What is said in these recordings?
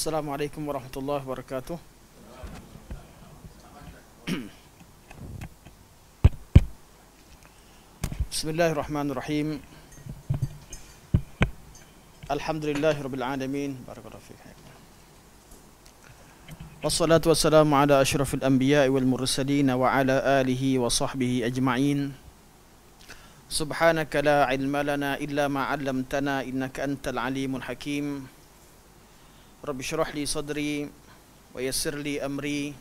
السلام عليكم ورحمة الله وبركاته بسم الله الرحمن الرحيم الحمد لله رب العالمين بارك الله فيك والصلاة والسلام على أشرف الأنبياء والمرسلين وعلى آله وصحبه أجمعين سبحانك لا علم لنا إلا ما علمتنا إنك أنت العليم الحكيم رب اشرح لي صدري ويسر لي أمري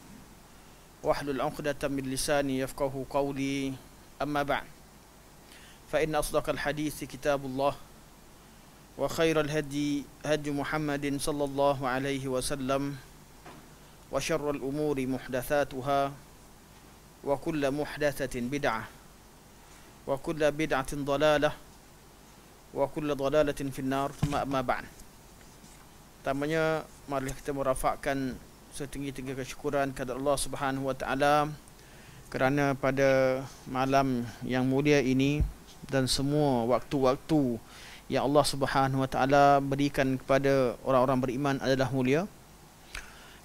واحلل عقدة من لساني يفقه قولي أما بعد فإن أصدق الحديث كتاب الله وخير الهدي هدي محمد صلى الله عليه وسلم وشر الأمور محدثاتها وكل محدثة بدعة وكل بدعة ضلالة وكل ضلالة في النار ثم أما بعد Pertamanya marilah kita merafakkan setinggi-tinggi kesyukuran kepada Allah Subhanahu Wa Taala kerana pada malam yang mulia ini dan semua waktu-waktu yang Allah Subhanahu Wa Taala berikan kepada orang-orang beriman adalah mulia.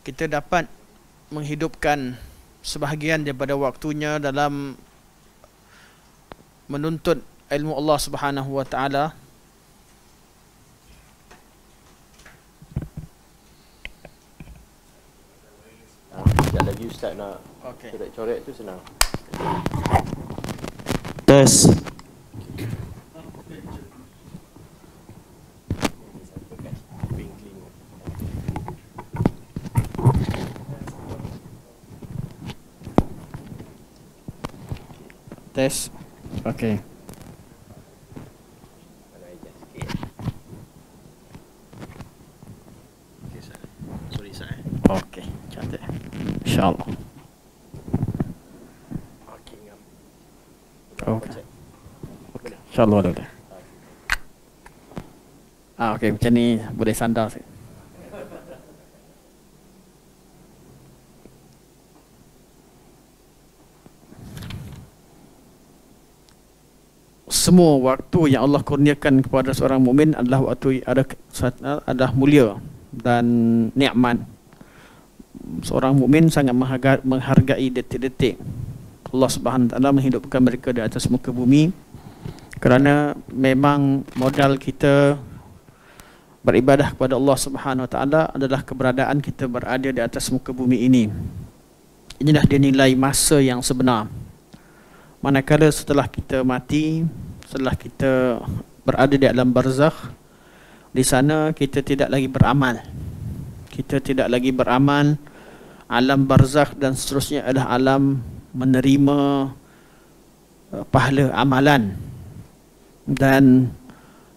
Kita dapat menghidupkan sebahagian daripada waktunya dalam menuntut ilmu Allah Subhanahu Wa Taala. Kalau lagi start nak okay. coret-coret tu senang Test Test Okay insyaallah okey okey insyaallah dah okay. ah okey macam ni boleh sandar sikit semua waktu yang Allah kurniakan kepada seorang mukmin adalah waktu ada ada mulia dan nikmat seorang mukmin sangat menghargai detik-detik Allah Subhanahu taala menghidupkan mereka di atas muka bumi kerana memang modal kita beribadah kepada Allah Subhanahu taala adalah keberadaan kita berada di atas muka bumi ini inilah dia nilai masa yang sebenar manakala setelah kita mati setelah kita berada di alam barzakh di sana kita tidak lagi beramal kita tidak lagi beramal alam barzakh dan seterusnya adalah alam menerima eh, pahala amalan dan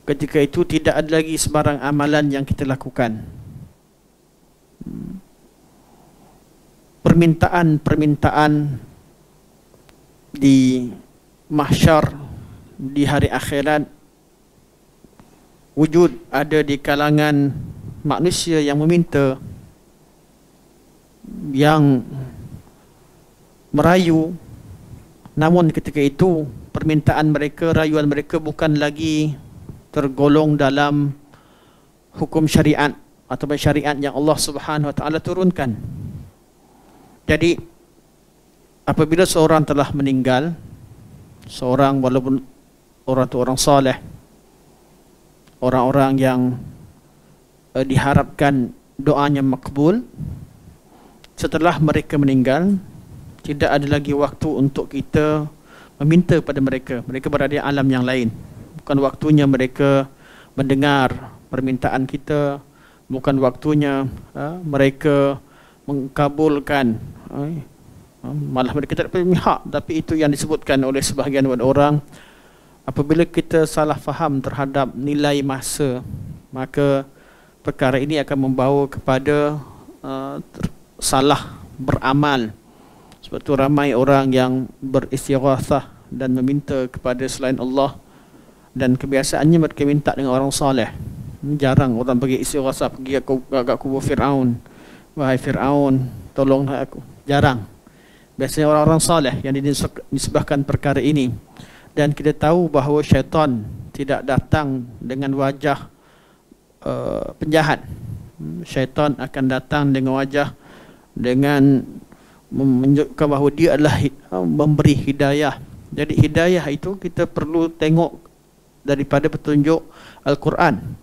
ketika itu tidak ada lagi sebarang amalan yang kita lakukan permintaan-permintaan di mahsyar di hari akhirat wujud ada di kalangan manusia yang meminta yang merayu namun ketika itu permintaan mereka rayuan mereka bukan lagi tergolong dalam hukum syariat atau syariat yang Allah Subhanahu wa taala turunkan jadi apabila seorang telah meninggal seorang walaupun orang itu orang soleh orang-orang yang uh, diharapkan doanya makbul setelah mereka meninggal tidak ada lagi waktu untuk kita meminta pada mereka mereka berada di alam yang lain bukan waktunya mereka mendengar permintaan kita bukan waktunya ha, mereka mengkabulkan ha, ha malah mereka tidak punya hak tapi itu yang disebutkan oleh sebahagian orang apabila kita salah faham terhadap nilai masa maka perkara ini akan membawa kepada uh, salah beramal sebab tu ramai orang yang beristighathah dan meminta kepada selain Allah dan kebiasaannya mereka minta dengan orang soleh hmm, jarang orang pergi istighathah pergi ke kubur Firaun wahai Firaun tolonglah aku jarang biasanya orang-orang soleh yang disebabkan perkara ini dan kita tahu bahawa syaitan tidak datang dengan wajah uh, penjahat hmm, syaitan akan datang dengan wajah dengan menunjukkan bahawa dia adalah ha, memberi hidayah. Jadi hidayah itu kita perlu tengok daripada petunjuk Al-Quran,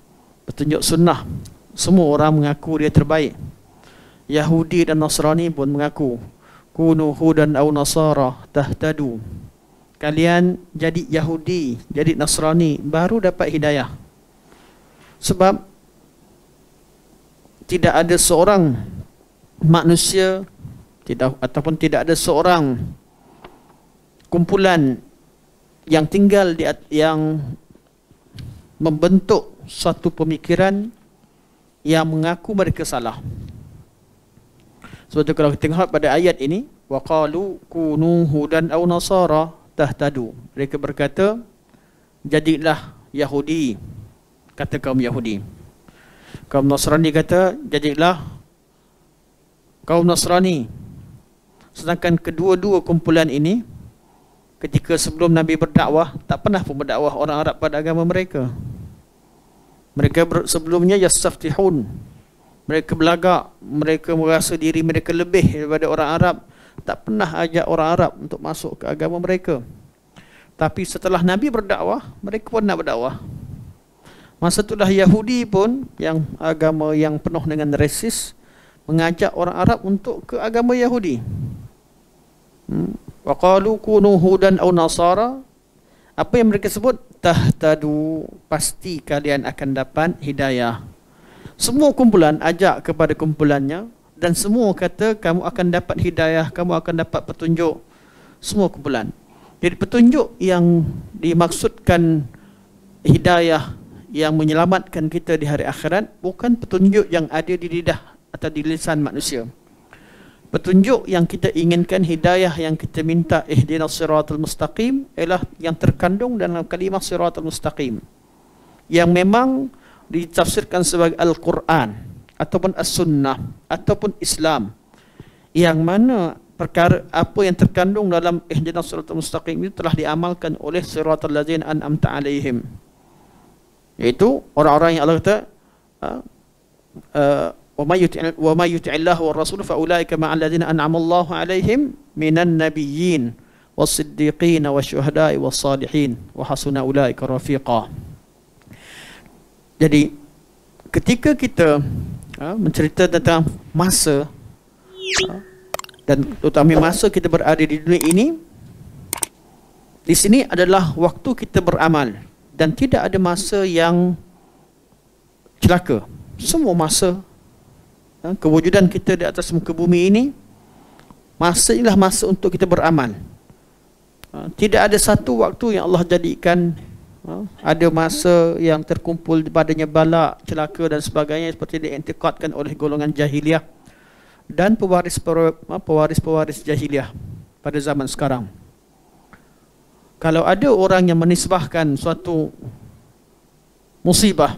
petunjuk sunnah. Semua orang mengaku dia terbaik. Yahudi dan Nasrani pun mengaku kunu hudan aw nasara tahtadu. Kalian jadi Yahudi, jadi Nasrani baru dapat hidayah. Sebab tidak ada seorang manusia tidak ataupun tidak ada seorang kumpulan yang tinggal di yang membentuk satu pemikiran yang mengaku mereka salah. Sebab itu kalau kita tengok pada ayat ini waqalu kunu hudan aw nasara tahtadu. Mereka berkata jadilah Yahudi kata kaum Yahudi. Kaum Nasrani kata jadilah kaum Nasrani. Sedangkan kedua-dua kumpulan ini ketika sebelum Nabi berdakwah tak pernah pun berdakwah orang Arab pada agama mereka. Mereka ber- sebelumnya yastaftihun. Mereka belagak, mereka merasa diri mereka lebih daripada orang Arab, tak pernah ajak orang Arab untuk masuk ke agama mereka. Tapi setelah Nabi berdakwah, mereka pun nak berdakwah. Masa itulah Yahudi pun yang agama yang penuh dengan resis, mengajak orang Arab untuk ke agama Yahudi. Hmm. Wa qalu kunu hudan aw nasara. Apa yang mereka sebut? Tahtadu, pasti kalian akan dapat hidayah. Semua kumpulan ajak kepada kumpulannya dan semua kata kamu akan dapat hidayah, kamu akan dapat petunjuk. Semua kumpulan. Jadi petunjuk yang dimaksudkan hidayah yang menyelamatkan kita di hari akhirat bukan petunjuk yang ada di lidah atau di lisan manusia. Petunjuk yang kita inginkan, hidayah yang kita minta, ihdinas siratul mustaqim, ialah yang terkandung dalam kalimah siratul mustaqim. Yang memang ditafsirkan sebagai Al-Quran, ataupun As-Sunnah, ataupun Islam. Yang mana perkara apa yang terkandung dalam ihdinas siratul mustaqim itu telah diamalkan oleh siratul lazin an'amta alaihim. Iaitu orang-orang yang Allah kata, uh, uh, وما يطع الله والرسول فأولئك مع الذين أنعم الله عليهم من النبيين والصديقين والشهداء والصالحين وحسن أولئك رفيقا Jadi ketika kita ha, mencerita tentang masa ha, dan terutamanya masa kita berada di dunia ini di sini adalah waktu kita beramal dan tidak ada masa yang celaka semua masa Ha, kewujudan kita di atas muka bumi ini masa inilah masa untuk kita beramal ha, tidak ada satu waktu yang Allah jadikan ha, ada masa yang terkumpul padanya balak, celaka dan sebagainya seperti diintikadkan oleh golongan jahiliah dan pewaris pewaris-pewaris jahiliah pada zaman sekarang kalau ada orang yang menisbahkan suatu musibah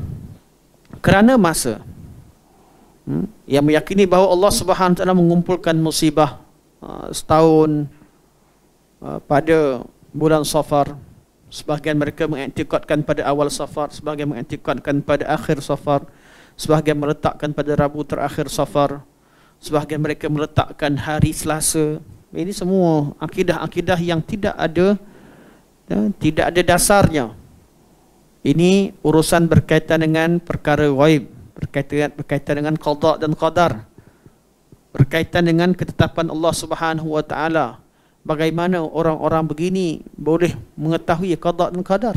kerana masa hmm? yang meyakini bahawa Allah Subhanahu Wa Taala mengumpulkan musibah uh, setahun uh, pada bulan Safar sebahagian mereka mengiktikadkan pada awal Safar sebahagian mengiktikadkan pada akhir Safar sebahagian meletakkan pada Rabu terakhir Safar sebahagian mereka meletakkan hari Selasa ini semua akidah-akidah yang tidak ada ya, tidak ada dasarnya ini urusan berkaitan dengan perkara waib berkaitan berkaitan dengan qada dan qadar berkaitan dengan ketetapan Allah Subhanahu wa taala bagaimana orang-orang begini boleh mengetahui qada dan qadar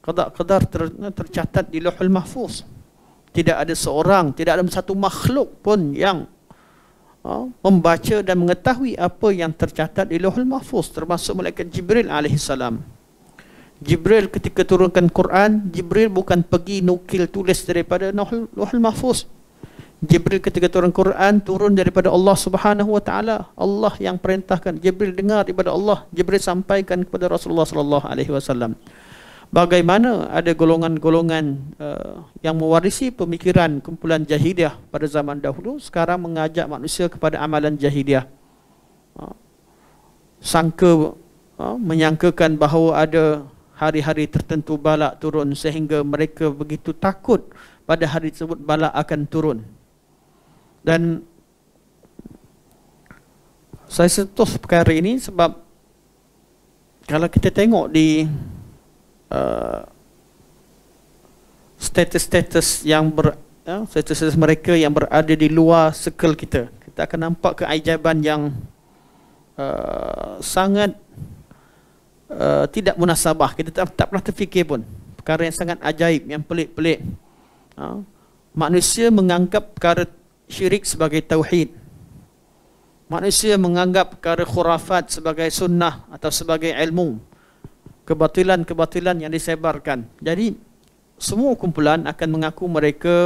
qada qadar ter, tercatat di lauhul mahfuz tidak ada seorang tidak ada satu makhluk pun yang oh, membaca dan mengetahui apa yang tercatat di lauhul mahfuz termasuk malaikat jibril alaihi salam Jibril ketika turunkan Quran, Jibril bukan pergi nukil tulis daripada Nuhul Mahfuz. Jibril ketika turun Quran turun daripada Allah Subhanahu Wa Taala. Allah yang perintahkan. Jibril dengar daripada Allah. Jibril sampaikan kepada Rasulullah Sallallahu Alaihi Wasallam. Bagaimana ada golongan-golongan uh, yang mewarisi pemikiran kumpulan jahiliyah pada zaman dahulu sekarang mengajak manusia kepada amalan jahiliyah. Uh, eh, sangka uh, menyangkakan bahawa ada hari-hari tertentu balak turun sehingga mereka begitu takut pada hari tersebut balak akan turun. Dan saya sentuh perkara ini sebab kalau kita tengok di uh, status-status yang ber, uh, status-status mereka yang berada di luar circle kita, kita akan nampak keajaiban yang uh, sangat Eh, tidak munasabah kita tak, tak pernah terfikir pun perkara yang sangat ajaib yang pelik-pelik ha? manusia menganggap perkara syirik sebagai tauhid manusia menganggap perkara khurafat sebagai sunnah atau sebagai ilmu kebatilan-kebatilan yang disebarkan jadi semua kumpulan akan mengaku mereka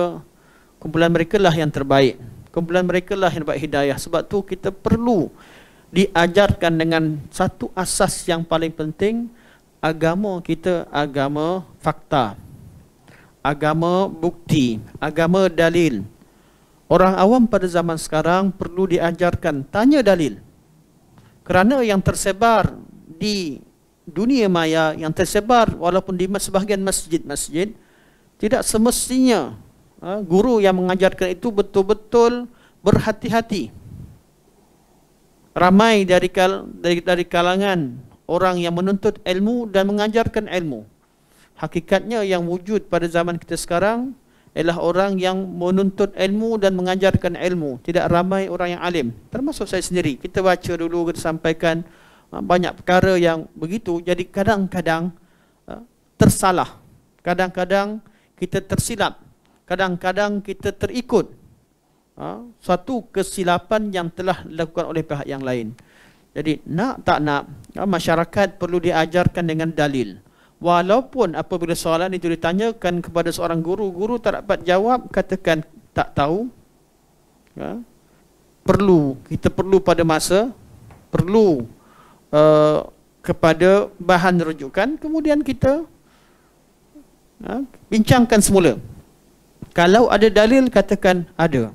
kumpulan mereka lah yang terbaik kumpulan mereka lah yang dapat hidayah sebab tu kita perlu diajarkan dengan satu asas yang paling penting agama kita agama fakta agama bukti agama dalil orang awam pada zaman sekarang perlu diajarkan tanya dalil kerana yang tersebar di dunia maya yang tersebar walaupun di sebahagian masjid-masjid tidak semestinya ha, guru yang mengajarkan itu betul-betul berhati-hati ramai dari kal dari, dari kalangan orang yang menuntut ilmu dan mengajarkan ilmu. Hakikatnya yang wujud pada zaman kita sekarang ialah orang yang menuntut ilmu dan mengajarkan ilmu. Tidak ramai orang yang alim. Termasuk saya sendiri. Kita baca dulu, kita sampaikan ah, banyak perkara yang begitu. Jadi kadang-kadang ah, tersalah. Kadang-kadang kita tersilap. Kadang-kadang kita terikut ha, satu kesilapan yang telah dilakukan oleh pihak yang lain. Jadi nak tak nak ha, masyarakat perlu diajarkan dengan dalil. Walaupun apabila soalan itu ditanyakan kepada seorang guru, guru tak dapat jawab, katakan tak tahu. Ha, perlu kita perlu pada masa perlu uh, kepada bahan rujukan kemudian kita ha, bincangkan semula kalau ada dalil katakan ada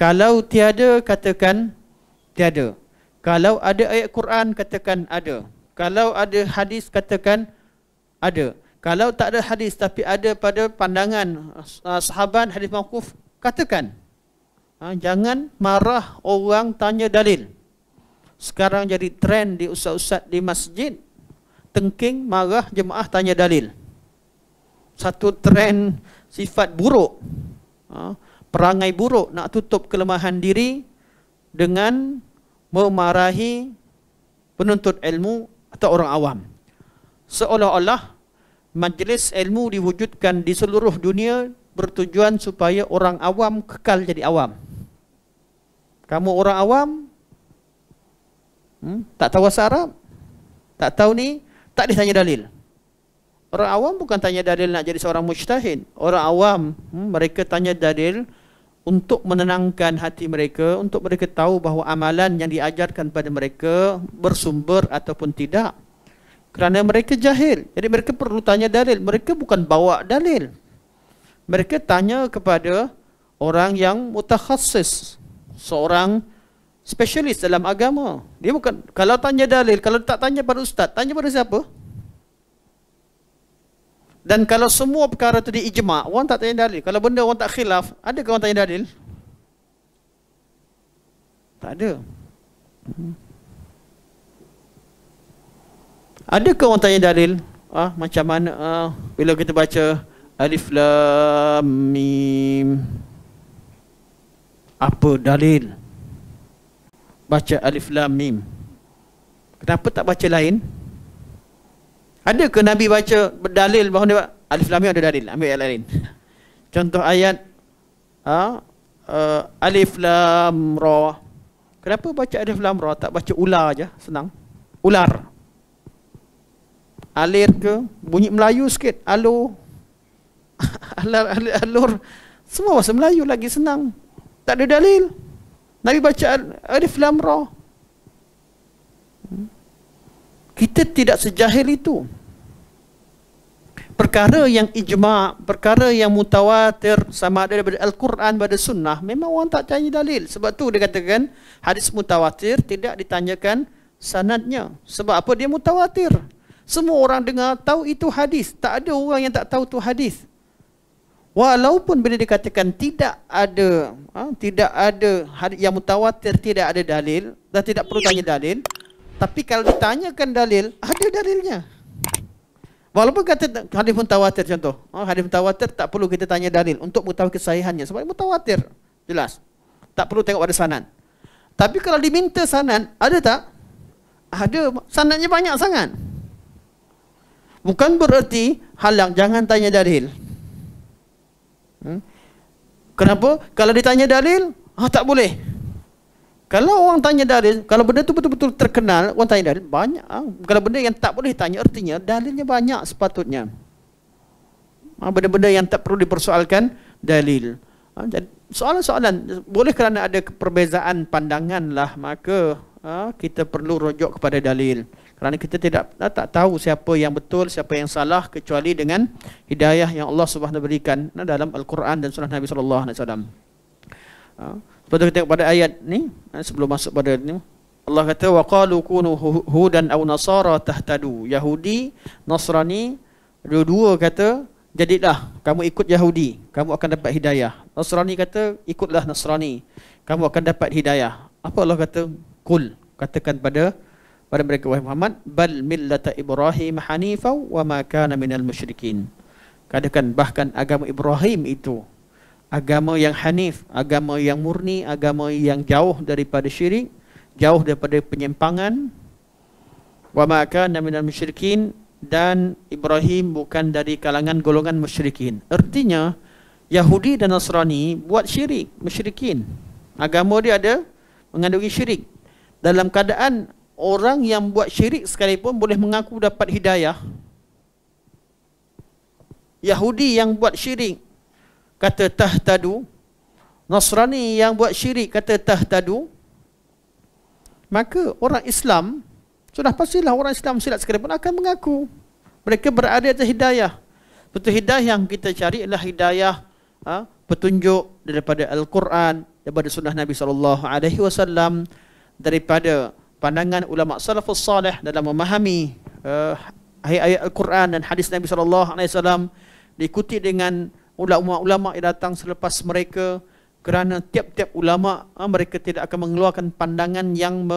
kalau tiada katakan tiada. Kalau ada ayat Quran katakan ada. Kalau ada hadis katakan ada. Kalau tak ada hadis tapi ada pada pandangan uh, sahabat hadis mauquf katakan. Ha, jangan marah orang tanya dalil. Sekarang jadi trend di ustaz-ustaz di masjid tengking marah jemaah tanya dalil. Satu trend sifat buruk. Ha, perangai buruk nak tutup kelemahan diri dengan memarahi penuntut ilmu atau orang awam seolah-olah majlis ilmu diwujudkan di seluruh dunia bertujuan supaya orang awam kekal jadi awam kamu orang awam hmm, tak tahu bahasa Arab tak tahu ni tak tanya dalil orang awam bukan tanya dalil nak jadi seorang mujtahid orang awam hmm, mereka tanya dalil untuk menenangkan hati mereka untuk mereka tahu bahawa amalan yang diajarkan pada mereka bersumber ataupun tidak kerana mereka jahil jadi mereka perlu tanya dalil mereka bukan bawa dalil mereka tanya kepada orang yang mutakhasis seorang spesialis dalam agama dia bukan kalau tanya dalil kalau tak tanya pada ustaz tanya pada siapa dan kalau semua perkara itu diijma' Orang tak tanya dalil Kalau benda orang tak khilaf ada orang tanya dalil? Tak ada hmm. Adakah orang tanya dalil? Ah, macam mana ah, Bila kita baca Alif Lam Mim Apa dalil? Baca Alif Lam Mim Kenapa tak baca lain? Lain? Ada ke Nabi baca dalil bahawa dia Alif Lam Mim ada dalil. Ambil ayat lain. Contoh ayat ha? Uh, alif Lam Ra. Kenapa baca Alif Lam Ra tak baca ular aja? Senang. Ular. Alir ke? Bunyi Melayu sikit. Alu. alur, alur, alur. Semua bahasa Melayu lagi senang. Tak ada dalil. Nabi baca Alif Lam Ra kita tidak sejahil itu perkara yang ijma' perkara yang mutawatir sama ada daripada al-Quran pada sunnah memang orang tak tanya dalil sebab tu dia katakan hadis mutawatir tidak ditanyakan sanadnya sebab apa dia mutawatir semua orang dengar tahu itu hadis tak ada orang yang tak tahu itu hadis walaupun bila dikatakan tidak ada ha, tidak ada hadis yang mutawatir tidak ada dalil dan tidak perlu tanya dalil tapi kalau ditanyakan dalil, ada dalilnya. Walaupun kata hadis mutawatir contoh. Oh, hadis mutawatir tak perlu kita tanya dalil untuk mengetahui kesahihannya. Sebab mutawatir. Jelas. Tak perlu tengok pada sanan. Tapi kalau diminta sanan, ada tak? Ada. Sanannya banyak sangat. Bukan bererti halang. Jangan tanya dalil. Hmm? Kenapa? Kalau ditanya dalil, ah, tak boleh. Kalau orang tanya dalil, kalau benda tu betul-betul terkenal, orang tanya dalil, banyak. Ah, kalau benda yang tak boleh tanya, artinya dalilnya banyak sepatutnya. Ah, benda-benda yang tak perlu dipersoalkan, dalil. Ah, jadi, soalan-soalan, boleh kerana ada perbezaan pandangan lah, maka kita perlu rujuk kepada dalil. Kerana kita tidak tak tahu siapa yang betul, siapa yang salah, kecuali dengan hidayah yang Allah SWT berikan dalam Al-Quran dan Sunnah Nabi Sallallahu Alaihi Wasallam. Lepas tu kita pada ayat ni ha, sebelum masuk pada ni Allah kata wa qalu kunu hudan aw nasara tahtadu Yahudi Nasrani dua-dua kata jadilah kamu ikut Yahudi kamu akan dapat hidayah Nasrani kata ikutlah Nasrani kamu akan dapat hidayah apa Allah kata kul katakan pada pada mereka wahai Muhammad bal millata ibrahim hanifaw wa ma kana minal musyrikin katakan bahkan agama Ibrahim itu agama yang hanif, agama yang murni, agama yang jauh daripada syirik, jauh daripada penyimpangan. Wa ma kana minal musyrikin dan Ibrahim bukan dari kalangan golongan musyrikin. Artinya Yahudi dan Nasrani buat syirik, musyrikin. Agama dia ada mengandungi syirik. Dalam keadaan orang yang buat syirik sekalipun boleh mengaku dapat hidayah. Yahudi yang buat syirik kata tahtadu Nasrani yang buat syirik kata tahtadu maka orang Islam sudah pastilah orang Islam silat pun akan mengaku mereka berada atas hidayah betul hidayah yang kita cari adalah hidayah ha, petunjuk daripada Al-Quran daripada sunnah Nabi sallallahu alaihi wasallam daripada pandangan ulama salafus salih dalam memahami uh, ayat-ayat Al-Quran dan hadis Nabi sallallahu alaihi wasallam diikuti dengan ulama-ulama yang datang selepas mereka kerana tiap-tiap ulama ah, mereka tidak akan mengeluarkan pandangan yang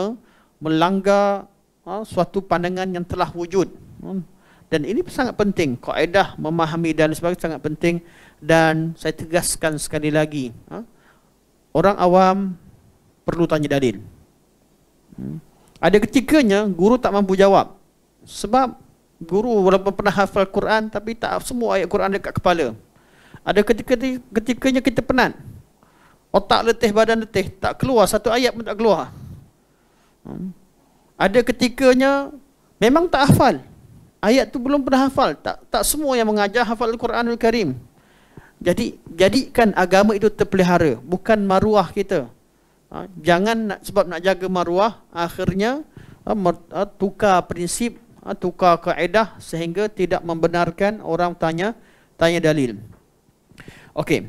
melanggar ah, suatu pandangan yang telah wujud hmm. dan ini sangat penting kaedah memahami dan sebagainya sangat penting dan saya tegaskan sekali lagi ah, orang awam perlu tanya dalil hmm. ada ketikanya guru tak mampu jawab sebab guru walaupun pernah hafal Quran tapi tak semua ayat Quran dekat kepala ada ketika-ketika ketikanya kita penat. Otak letih, badan letih, tak keluar satu ayat pun tak keluar. Hmm. Ada ketikanya memang tak hafal. Ayat tu belum pernah hafal. Tak tak semua yang mengajar hafal Al-Quranul Karim. Jadi jadikan agama itu terpelihara, bukan maruah kita. Ha, jangan nak, sebab nak jaga maruah akhirnya ha, ha, tukar prinsip, tukar kaedah sehingga tidak membenarkan orang tanya tanya dalil. Okey.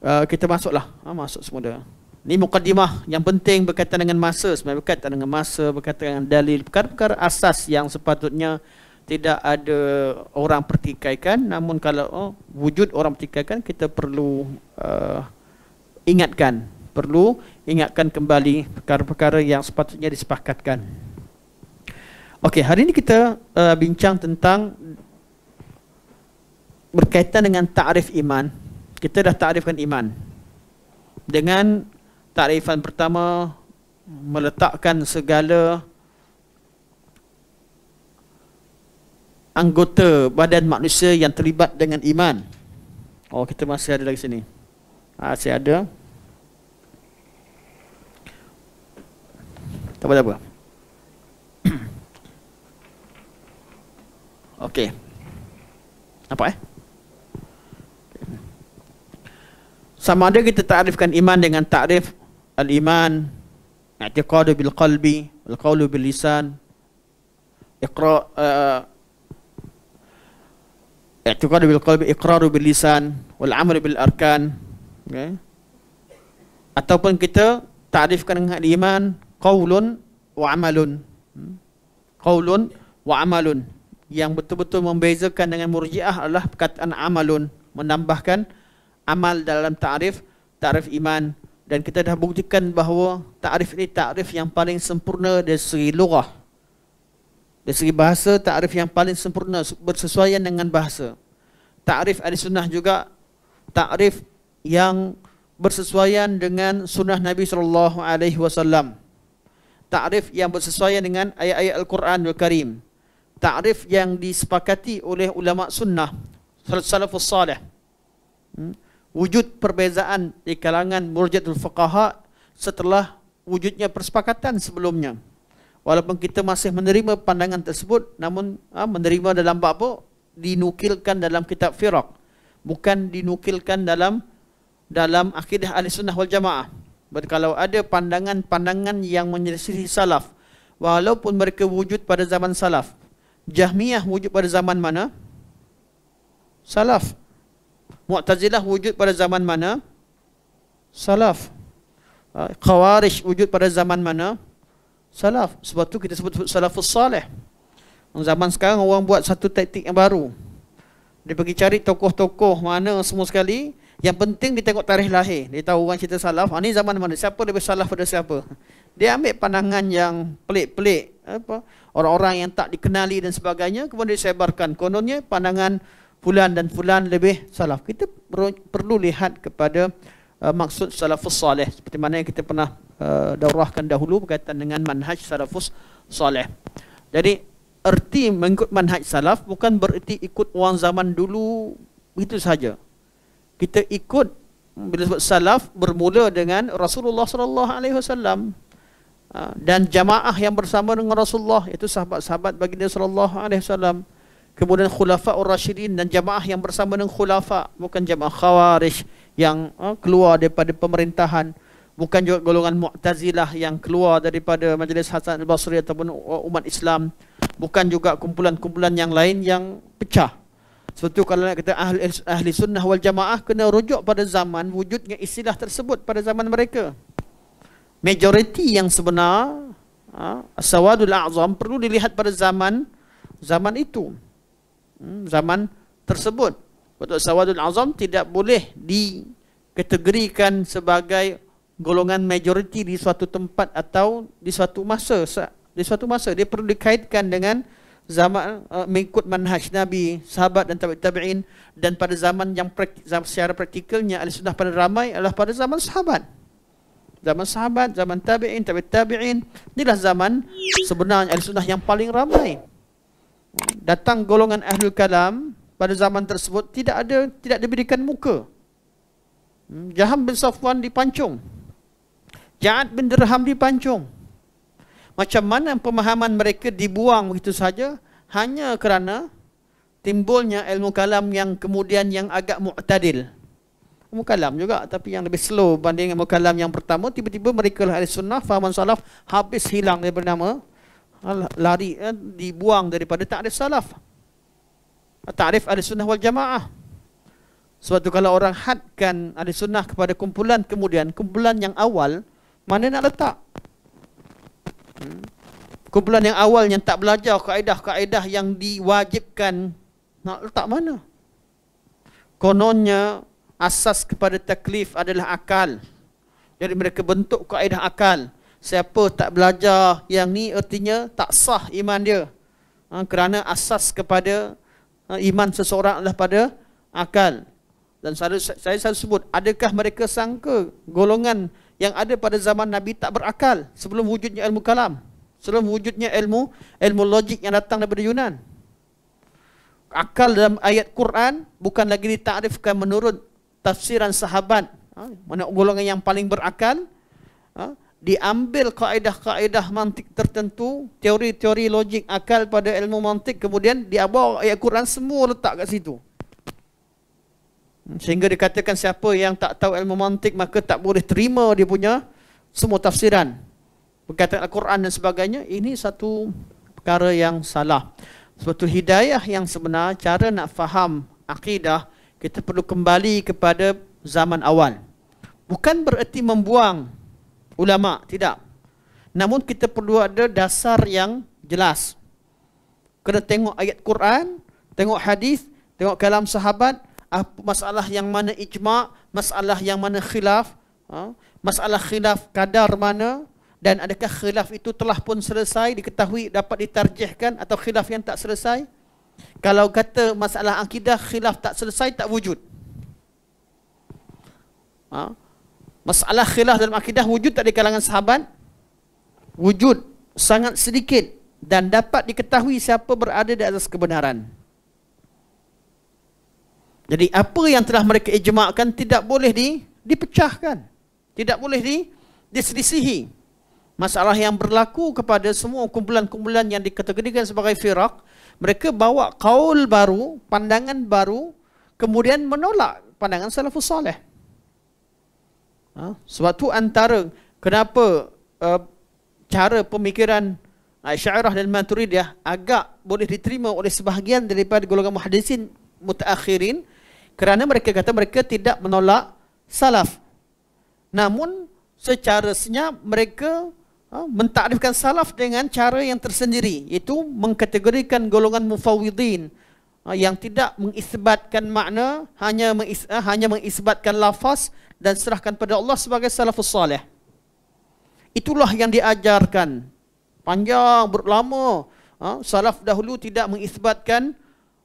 Uh, kita masuklah. Ha, masuk semula. Ini mukadimah yang penting berkaitan dengan masa. Sebenarnya berkaitan dengan masa, berkaitan dengan dalil. Perkara-perkara asas yang sepatutnya tidak ada orang pertikaikan. Namun kalau oh, wujud orang pertikaikan, kita perlu uh, ingatkan. Perlu ingatkan kembali perkara-perkara yang sepatutnya disepakatkan. Okey, hari ini kita uh, bincang tentang berkaitan dengan ta'rif iman kita dah takrifkan iman dengan takrifan pertama meletakkan segala anggota badan manusia yang terlibat dengan iman. Oh, kita masih ada lagi sini. Ah, saya ada. Tak apa. apa. Okey. Apa eh? sama ada kita takrifkan iman dengan takrif al-iman i'tiqadu bil qalbi wal qawlu bil lisan iqra uh, i'tiqadu bil qalbi iqraru bil lisan wal amru bil arkan okay. ataupun kita takrifkan dengan iman qawlun wa amalun hmm. qawlun wa amalun yang betul-betul membezakan dengan murjiah adalah perkataan amalun menambahkan amal dalam ta'rif ta'rif iman dan kita dah buktikan bahawa ta'rif ini ta'rif yang paling sempurna dari segi lughah dari segi bahasa ta'rif yang paling sempurna bersesuaian dengan bahasa ta'rif ahli sunnah juga ta'rif yang bersesuaian dengan sunnah Nabi sallallahu alaihi wasallam ta'rif yang bersesuaian dengan ayat-ayat al-Quran al-Karim ta'rif yang disepakati oleh ulama sunnah salafus salih hmm? wujud perbezaan di kalangan murjatul fuqaha setelah wujudnya persepakatan sebelumnya. Walaupun kita masih menerima pandangan tersebut, namun ha, menerima dalam bab dinukilkan dalam kitab Firaq bukan dinukilkan dalam dalam akidah ahli sunnah wal jamaah. But kalau ada pandangan-pandangan yang menyelisih salaf, walaupun mereka wujud pada zaman salaf, Jahmiyah wujud pada zaman mana? Salaf. Mu'tazilah wujud pada zaman mana? Salaf. Ah, Khawarij wujud pada zaman mana? Salaf. Sebab tu kita sebut sebut salafus salih. Zaman sekarang orang buat satu taktik yang baru. Dia pergi cari tokoh-tokoh mana semua sekali. Yang penting dia tengok tarikh lahir. Dia tahu orang cerita salaf. Ah, ini zaman mana? Siapa lebih salaf pada siapa? Dia ambil pandangan yang pelik-pelik. Apa? Orang-orang yang tak dikenali dan sebagainya. Kemudian disebarkan. Kononnya pandangan fulan dan fulan lebih salaf. Kita perlu lihat kepada uh, maksud salafus salih. Seperti mana yang kita pernah uh, daurahkan dahulu berkaitan dengan manhaj salafus salih. Jadi, erti mengikut manhaj salaf bukan bererti ikut orang zaman dulu begitu saja. Kita ikut hmm, bila sebut salaf bermula dengan Rasulullah sallallahu alaihi wasallam uh, dan jamaah yang bersama dengan Rasulullah itu sahabat-sahabat baginda sallallahu alaihi wasallam kemudian khulafaur rasyidin dan jamaah yang bersama dengan khulafa bukan jamaah khawarij yang uh, keluar daripada pemerintahan bukan juga golongan mu'tazilah yang keluar daripada majlis Hasan al-Basri ataupun umat Islam bukan juga kumpulan-kumpulan yang lain yang pecah sebab tu kalau nak kata ahli, ahli sunnah wal jamaah kena rujuk pada zaman wujudnya istilah tersebut pada zaman mereka majoriti yang sebenar uh, as-sawadul a'zam perlu dilihat pada zaman zaman itu Hmm, zaman tersebut. Kutub Sawadul Azam tidak boleh dikategorikan sebagai golongan majoriti di suatu tempat atau di suatu masa. Di suatu masa dia perlu dikaitkan dengan zaman uh, mengikut manhaj Nabi, sahabat dan tabi'in tabi dan pada zaman yang prak, zaman secara praktikalnya al sunnah pada ramai adalah pada zaman sahabat. Zaman sahabat, zaman tabi'in, tabi'in tabi'in inilah zaman sebenarnya al sunnah yang paling ramai datang golongan ahlul kalam pada zaman tersebut tidak ada tidak diberikan muka. Hmm, Jaham bin Safwan dipancung. Ja'ad bin Dirham dipancung. Macam mana pemahaman mereka dibuang begitu saja hanya kerana timbulnya ilmu kalam yang kemudian yang agak mu'tadil. Ilmu kalam juga tapi yang lebih slow banding ilmu kalam yang pertama tiba-tiba mereka lah ahli sunnah fahaman salaf habis hilang daripada nama Ah, lari eh, dibuang daripada takrif salaf takrif ahli sunnah wal jamaah sebab tu kalau orang hadkan ahli sunnah kepada kumpulan kemudian kumpulan yang awal mana nak letak hmm? kumpulan yang awal yang tak belajar kaedah-kaedah yang diwajibkan nak letak mana kononnya asas kepada taklif adalah akal jadi mereka bentuk kaedah akal siapa tak belajar yang ni artinya tak sah iman dia. Ha, kerana asas kepada ha, iman seseorang adalah pada akal. Dan saya, saya selalu sebut, adakah mereka sangka golongan yang ada pada zaman Nabi tak berakal sebelum wujudnya ilmu kalam? Sebelum wujudnya ilmu, ilmu logik yang datang daripada Yunan. Akal dalam ayat Quran bukan lagi ditakrifkan menurut tafsiran sahabat. Ha, mana golongan yang paling berakal, ha, diambil kaedah-kaedah mantik tertentu, teori-teori logik akal pada ilmu mantik kemudian dia ayat Quran semua letak kat situ. Sehingga dikatakan siapa yang tak tahu ilmu mantik maka tak boleh terima dia punya semua tafsiran. berkaitan Al-Quran dan sebagainya, ini satu perkara yang salah. Sebab itu hidayah yang sebenar, cara nak faham akidah, kita perlu kembali kepada zaman awal. Bukan bererti membuang ulama tidak namun kita perlu ada dasar yang jelas kena tengok ayat Quran tengok hadis tengok kalam sahabat apa masalah yang mana ijma masalah yang mana khilaf ha? masalah khilaf kadar mana dan adakah khilaf itu telah pun selesai diketahui dapat ditarjihkan atau khilaf yang tak selesai kalau kata masalah akidah khilaf tak selesai tak wujud ha? Masalah khilaf dalam akidah wujud tak di kalangan sahabat? Wujud sangat sedikit dan dapat diketahui siapa berada di atas kebenaran. Jadi apa yang telah mereka ijma'kan tidak boleh di, dipecahkan. Tidak boleh di, diselisihi. Masalah yang berlaku kepada semua kumpulan-kumpulan yang dikategorikan sebagai firak, mereka bawa kaul baru, pandangan baru, kemudian menolak pandangan salafus salih. Ha? Sebab tu antara kenapa uh, cara pemikiran uh, Syairah dan Maturidiyah ya, agak boleh diterima oleh sebahagian daripada golongan muhadisin mutakhirin kerana mereka kata mereka tidak menolak salaf. Namun secara senyap mereka ha, mentakrifkan salaf dengan cara yang tersendiri iaitu mengkategorikan golongan mufawidin Ha, yang tidak mengisbatkan makna hanya mengis, ha, hanya mengisbatkan lafaz dan serahkan pada Allah sebagai salafus salih itulah yang diajarkan panjang berlama ha, salaf dahulu tidak mengisbatkan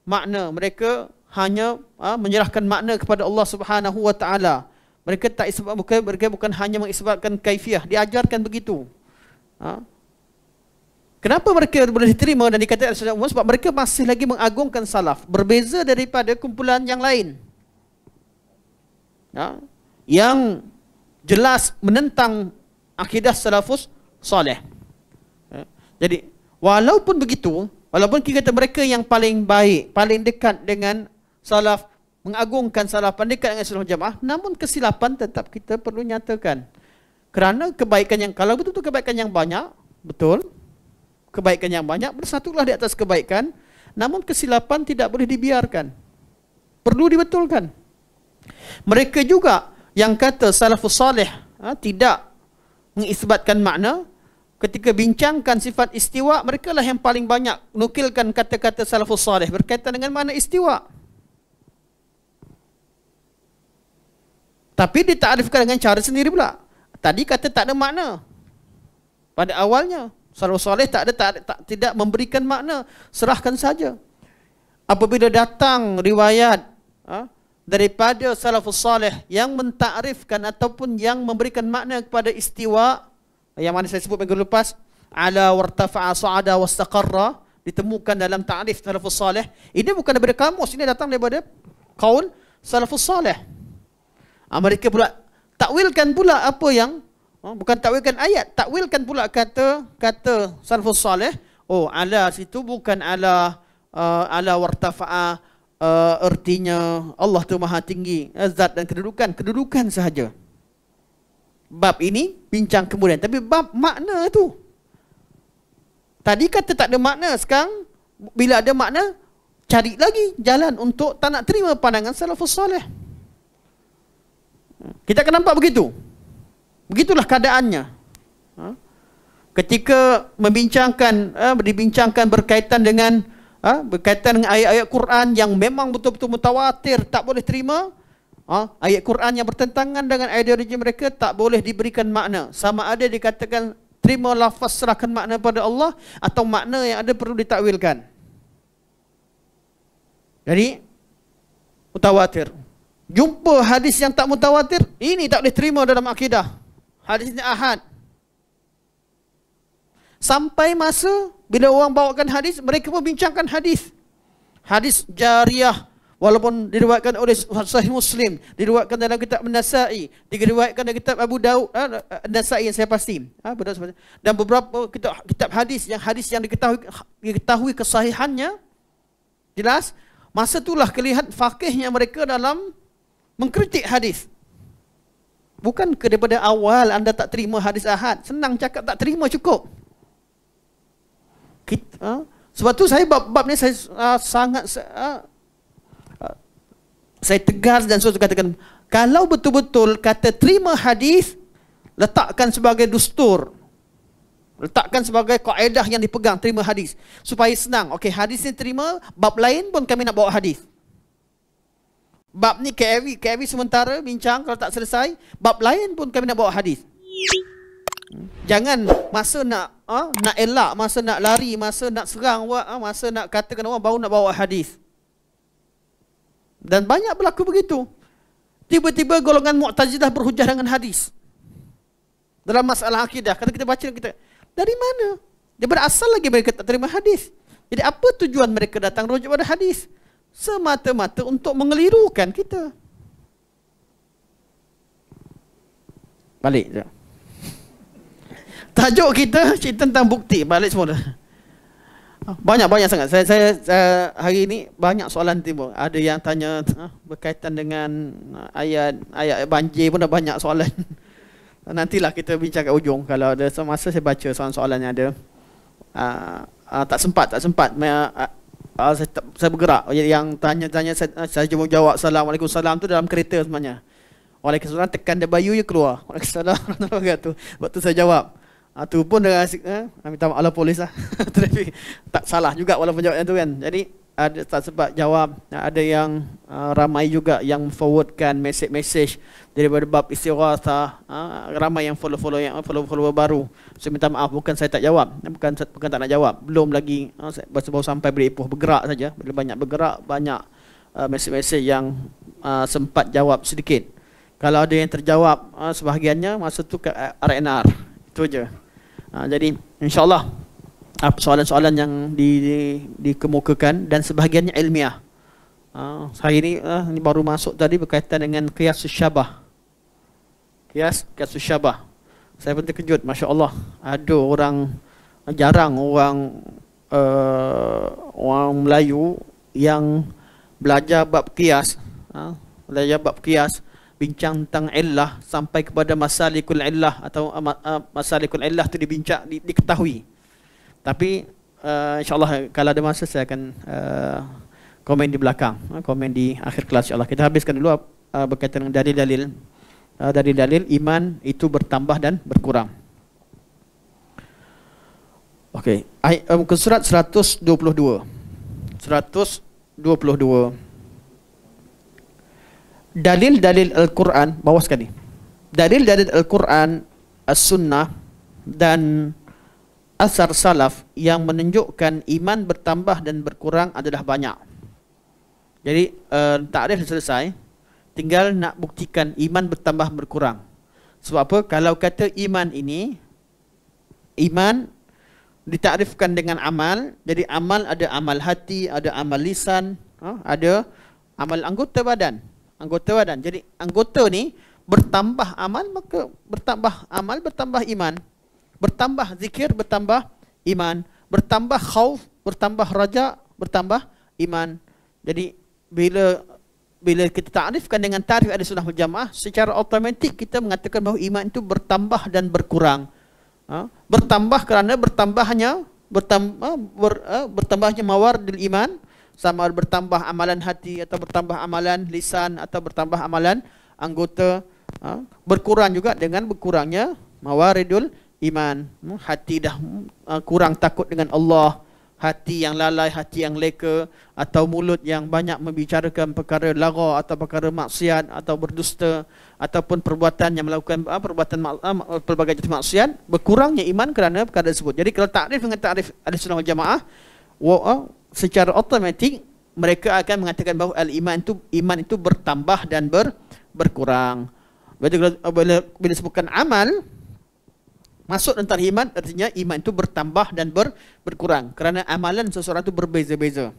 makna mereka hanya menyerahkan makna kepada Allah Subhanahu wa taala mereka tak isbat bukan mereka bukan hanya mengisbatkan kaifiah diajarkan begitu ha Kenapa mereka boleh diterima dan dikatakan sesat umum? Sebab mereka masih lagi mengagungkan salaf. Berbeza daripada kumpulan yang lain. Ya? Yang jelas menentang akidah salafus soleh. Ya? Jadi, walaupun begitu, walaupun kita kata mereka yang paling baik, paling dekat dengan salaf, mengagungkan salaf, paling dekat dengan salaf jamaah, namun kesilapan tetap kita perlu nyatakan. Kerana kebaikan yang, kalau betul-betul kebaikan yang banyak, betul, kebaikan yang banyak bersatulah di atas kebaikan namun kesilapan tidak boleh dibiarkan perlu dibetulkan mereka juga yang kata salafus salih ha, tidak mengisbatkan makna ketika bincangkan sifat istiwa mereka lah yang paling banyak nukilkan kata-kata salafus salih berkaitan dengan makna istiwa tapi ditakrifkan dengan cara sendiri pula tadi kata tak ada makna pada awalnya Salafus Salih tak ada tak, tak, tidak memberikan makna serahkan saja. Apabila datang riwayat ha, daripada Salafus Salih yang mentakrifkan ataupun yang memberikan makna kepada istiwa yang mana saya sebut minggu lepas ala wartafa'a sa'ada wastaqarra ditemukan dalam ta'rif Salafus Salih ini bukan daripada kamus ini datang daripada kaul Salafus Salih. Ha, mereka pula takwilkan pula apa yang Oh, bukan takwilkan ayat, takwilkan pula kata kata salafus salih. Oh, ala situ bukan ala uh, ala wartafa'a uh, artinya Allah tu maha tinggi, eh, zat dan kedudukan, kedudukan sahaja. Bab ini bincang kemudian. Tapi bab makna tu. Tadi kata tak ada makna, sekarang bila ada makna, cari lagi jalan untuk tak nak terima pandangan salafus salih. Kita akan nampak begitu. Begitulah keadaannya. Ha? Ketika membincangkan, ha, dibincangkan berkaitan dengan ha, berkaitan dengan ayat-ayat Quran yang memang betul-betul mutawatir, tak boleh terima. Ayat Quran yang bertentangan dengan ideologi mereka tak boleh diberikan makna. Sama ada dikatakan terima lafaz serahkan makna pada Allah atau makna yang ada perlu ditakwilkan. Jadi, mutawatir. Jumpa hadis yang tak mutawatir, ini tak boleh terima dalam akidah. Hadisnya ahad. Sampai masa bila orang bawakan hadis, mereka pun bincangkan hadis. Hadis jariah walaupun diriwayatkan oleh Sahih Muslim, diriwayatkan dalam kitab An-Nasa'i, diriwayatkan dalam kitab Abu Daud, eh, An-Nasa'i yang saya pasti. Ah, Dan beberapa kitab, kitab hadis yang hadis yang diketahui, diketahui kesahihannya jelas masa itulah kelihatan fakihnya mereka dalam mengkritik hadis. Bukan ke daripada awal anda tak terima hadis ahad Senang cakap tak terima cukup Kita, ha? uh, Sebab tu saya bab, bab ni saya uh, sangat uh, uh, Saya tegas dan suatu katakan Kalau betul-betul kata terima hadis Letakkan sebagai dustur Letakkan sebagai kaedah yang dipegang terima hadis Supaya senang Okey hadis ni terima Bab lain pun kami nak bawa hadis bab ni KAV KAV sementara bincang kalau tak selesai bab lain pun kami nak bawa hadis jangan masa nak ha, nak elak masa nak lari masa nak serang awak ah, ha, masa nak katakan orang baru nak bawa hadis dan banyak berlaku begitu tiba-tiba golongan mu'tazilah berhujah dengan hadis dalam masalah akidah kata kita baca kita dari mana dia berasal lagi mereka tak terima hadis jadi apa tujuan mereka datang rujuk pada hadis semata-mata untuk mengelirukan kita. Balik. Tajuk kita cerita tentang bukti. Balik semula. Banyak-banyak sangat. Saya, saya, hari ini banyak soalan timbul. Ada yang tanya ha, berkaitan dengan ayat ayat banjir pun ada banyak soalan. Nantilah kita bincang kat ujung kalau ada semasa saya baca soalan-soalan yang ada. Uh, uh, tak sempat, tak sempat uh, saya, saya bergerak yang tanya-tanya saya, ah, saya cuba jawab assalamualaikum salam tu dalam kereta sebenarnya. Waalaikumsalam tekan dia bayu je keluar. Waalaikumsalam warahmatullahi tu. Waktu saya jawab. Atupun ah, dengan eh, minta maaf Allah polis lah. Tapi tak salah juga walaupun jawab yang tu kan. Jadi ada tak sempat jawab ada yang uh, ramai juga yang forwardkan message-message daripada bab istighatsah uh, ramai yang follow-follow yang follow-follow baru saya so, minta maaf bukan saya tak jawab bukan bukan tak nak jawab belum lagi uh, baru baru sampai bila ipoh bergerak saja bila banyak bergerak banyak uh, message-message yang uh, sempat jawab sedikit kalau ada yang terjawab uh, sebahagiannya masa tu ke RNR uh, itu aja uh, jadi insyaallah soalan-soalan yang di, di, dikemukakan dan sebahagiannya ilmiah. Uh, ah, saya ini, uh, ini baru masuk tadi berkaitan dengan kias syabah. Kias kias syabah. Saya pun terkejut, masya Allah. Ada orang jarang orang uh, orang Melayu yang belajar bab kias, uh, belajar bab kias, bincang tentang illah sampai kepada masalikul illah atau uh, masalikul illah itu dibincang, di, diketahui. Tapi uh, insyaAllah kalau ada masa saya akan uh, komen di belakang, uh, komen di akhir kelas insyaAllah. Kita habiskan dulu uh, berkaitan dengan dalil-dalil. Uh, dari dalil iman itu bertambah dan berkurang. Okey, ayat um, surat 122. 122. Dalil-dalil Al-Quran bawah sekali. Dalil-dalil Al-Quran As-Sunnah dan asar salaf yang menunjukkan iman bertambah dan berkurang adalah banyak. Jadi uh, takrif selesai, tinggal nak buktikan iman bertambah berkurang. Sebab apa? Kalau kata iman ini, iman ditakrifkan dengan amal. Jadi amal ada amal hati, ada amal lisan, uh, ada amal anggota badan. Anggota badan. Jadi anggota ni bertambah amal maka bertambah amal bertambah iman bertambah zikir bertambah iman bertambah khauf bertambah raja bertambah iman jadi bila bila kita tarifkan dengan tarif ada sunnah berjamaah secara otomatik kita mengatakan bahawa iman itu bertambah dan berkurang ha? bertambah kerana bertambahnya bertambah ber, uh, bertambahnya mawar dil iman sama ada bertambah amalan hati atau bertambah amalan lisan atau bertambah amalan anggota ha? berkurang juga dengan berkurangnya mawaridul iman iman, hmm, hati dah hmm, ah, kurang takut dengan Allah, hati yang lalai, hati yang leka atau mulut yang banyak membicarakan perkara lagha atau perkara maksiat atau berdusta ataupun perbuatan yang melakukan ah, perbuatan ah, pelbagai jenis maksiat, berkurangnya iman kerana perkara tersebut. Jadi kalau takrif dengan takrif ada sunnah jamaah, secara automatik mereka akan mengatakan bahawa al-iman itu iman itu bertambah dan ber, berkurang. Bila, bila, sebutkan amal, Masuk tentang iman artinya iman itu bertambah dan ber, berkurang kerana amalan seseorang itu berbeza-beza.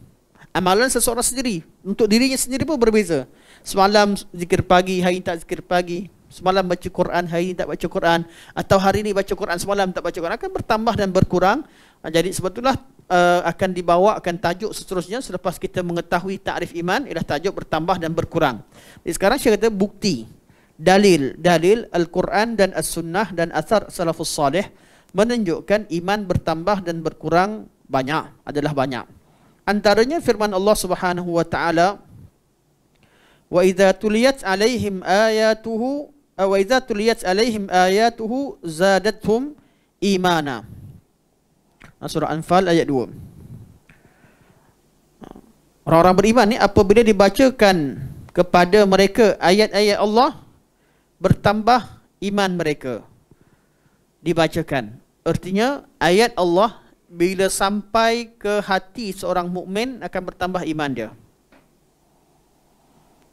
Amalan seseorang sendiri untuk dirinya sendiri pun berbeza. Semalam zikir pagi, hari ini tak zikir pagi. Semalam baca Quran, hari ini tak baca Quran. Atau hari ini baca Quran, semalam tak baca Quran. Akan bertambah dan berkurang. Jadi sebetulnya uh, akan dibawa akan tajuk seterusnya selepas kita mengetahui takrif iman ialah tajuk bertambah dan berkurang. Jadi sekarang saya kata bukti dalil dalil Al-Quran dan As-Sunnah dan Athar Salafus Salih menunjukkan iman bertambah dan berkurang banyak adalah banyak. Antaranya firman Allah Subhanahu wa taala Wa idza tuliyat alaihim ayatuhu eh, wa idza tuliyat alaihim ayatuhu zadatuhum imana. Surah Anfal ayat 2. Orang-orang beriman ni apabila dibacakan kepada mereka ayat-ayat Allah, bertambah iman mereka dibacakan artinya ayat Allah bila sampai ke hati seorang mukmin akan bertambah iman dia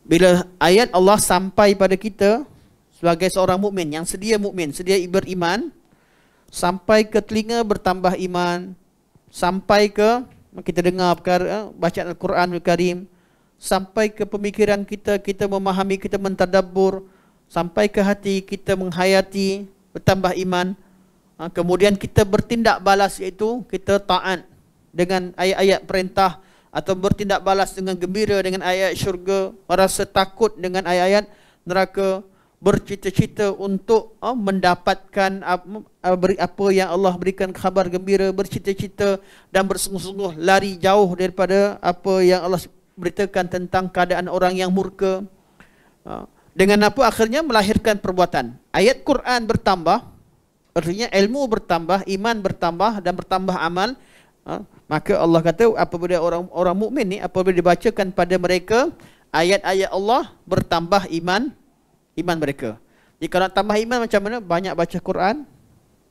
bila ayat Allah sampai pada kita sebagai seorang mukmin yang sedia mukmin sedia beriman sampai ke telinga bertambah iman sampai ke kita dengar perkara eh, bacaan Al-Quranul Karim sampai ke pemikiran kita kita memahami kita mentadabbur sampai ke hati kita menghayati bertambah iman ha, kemudian kita bertindak balas iaitu kita taat dengan ayat-ayat perintah atau bertindak balas dengan gembira dengan ayat syurga merasa takut dengan ayat-ayat neraka bercita-cita untuk oh, mendapatkan ha, apa, yang Allah berikan khabar gembira bercita-cita dan bersungguh-sungguh lari jauh daripada apa yang Allah beritakan tentang keadaan orang yang murka oh, dengan apa akhirnya melahirkan perbuatan. Ayat Quran bertambah, artinya ilmu bertambah, iman bertambah dan bertambah amal. Ha? Maka Allah kata apabila orang orang mukmin ni apabila dibacakan pada mereka ayat-ayat Allah bertambah iman iman mereka. Jadi kalau tambah iman macam mana? Banyak baca Quran,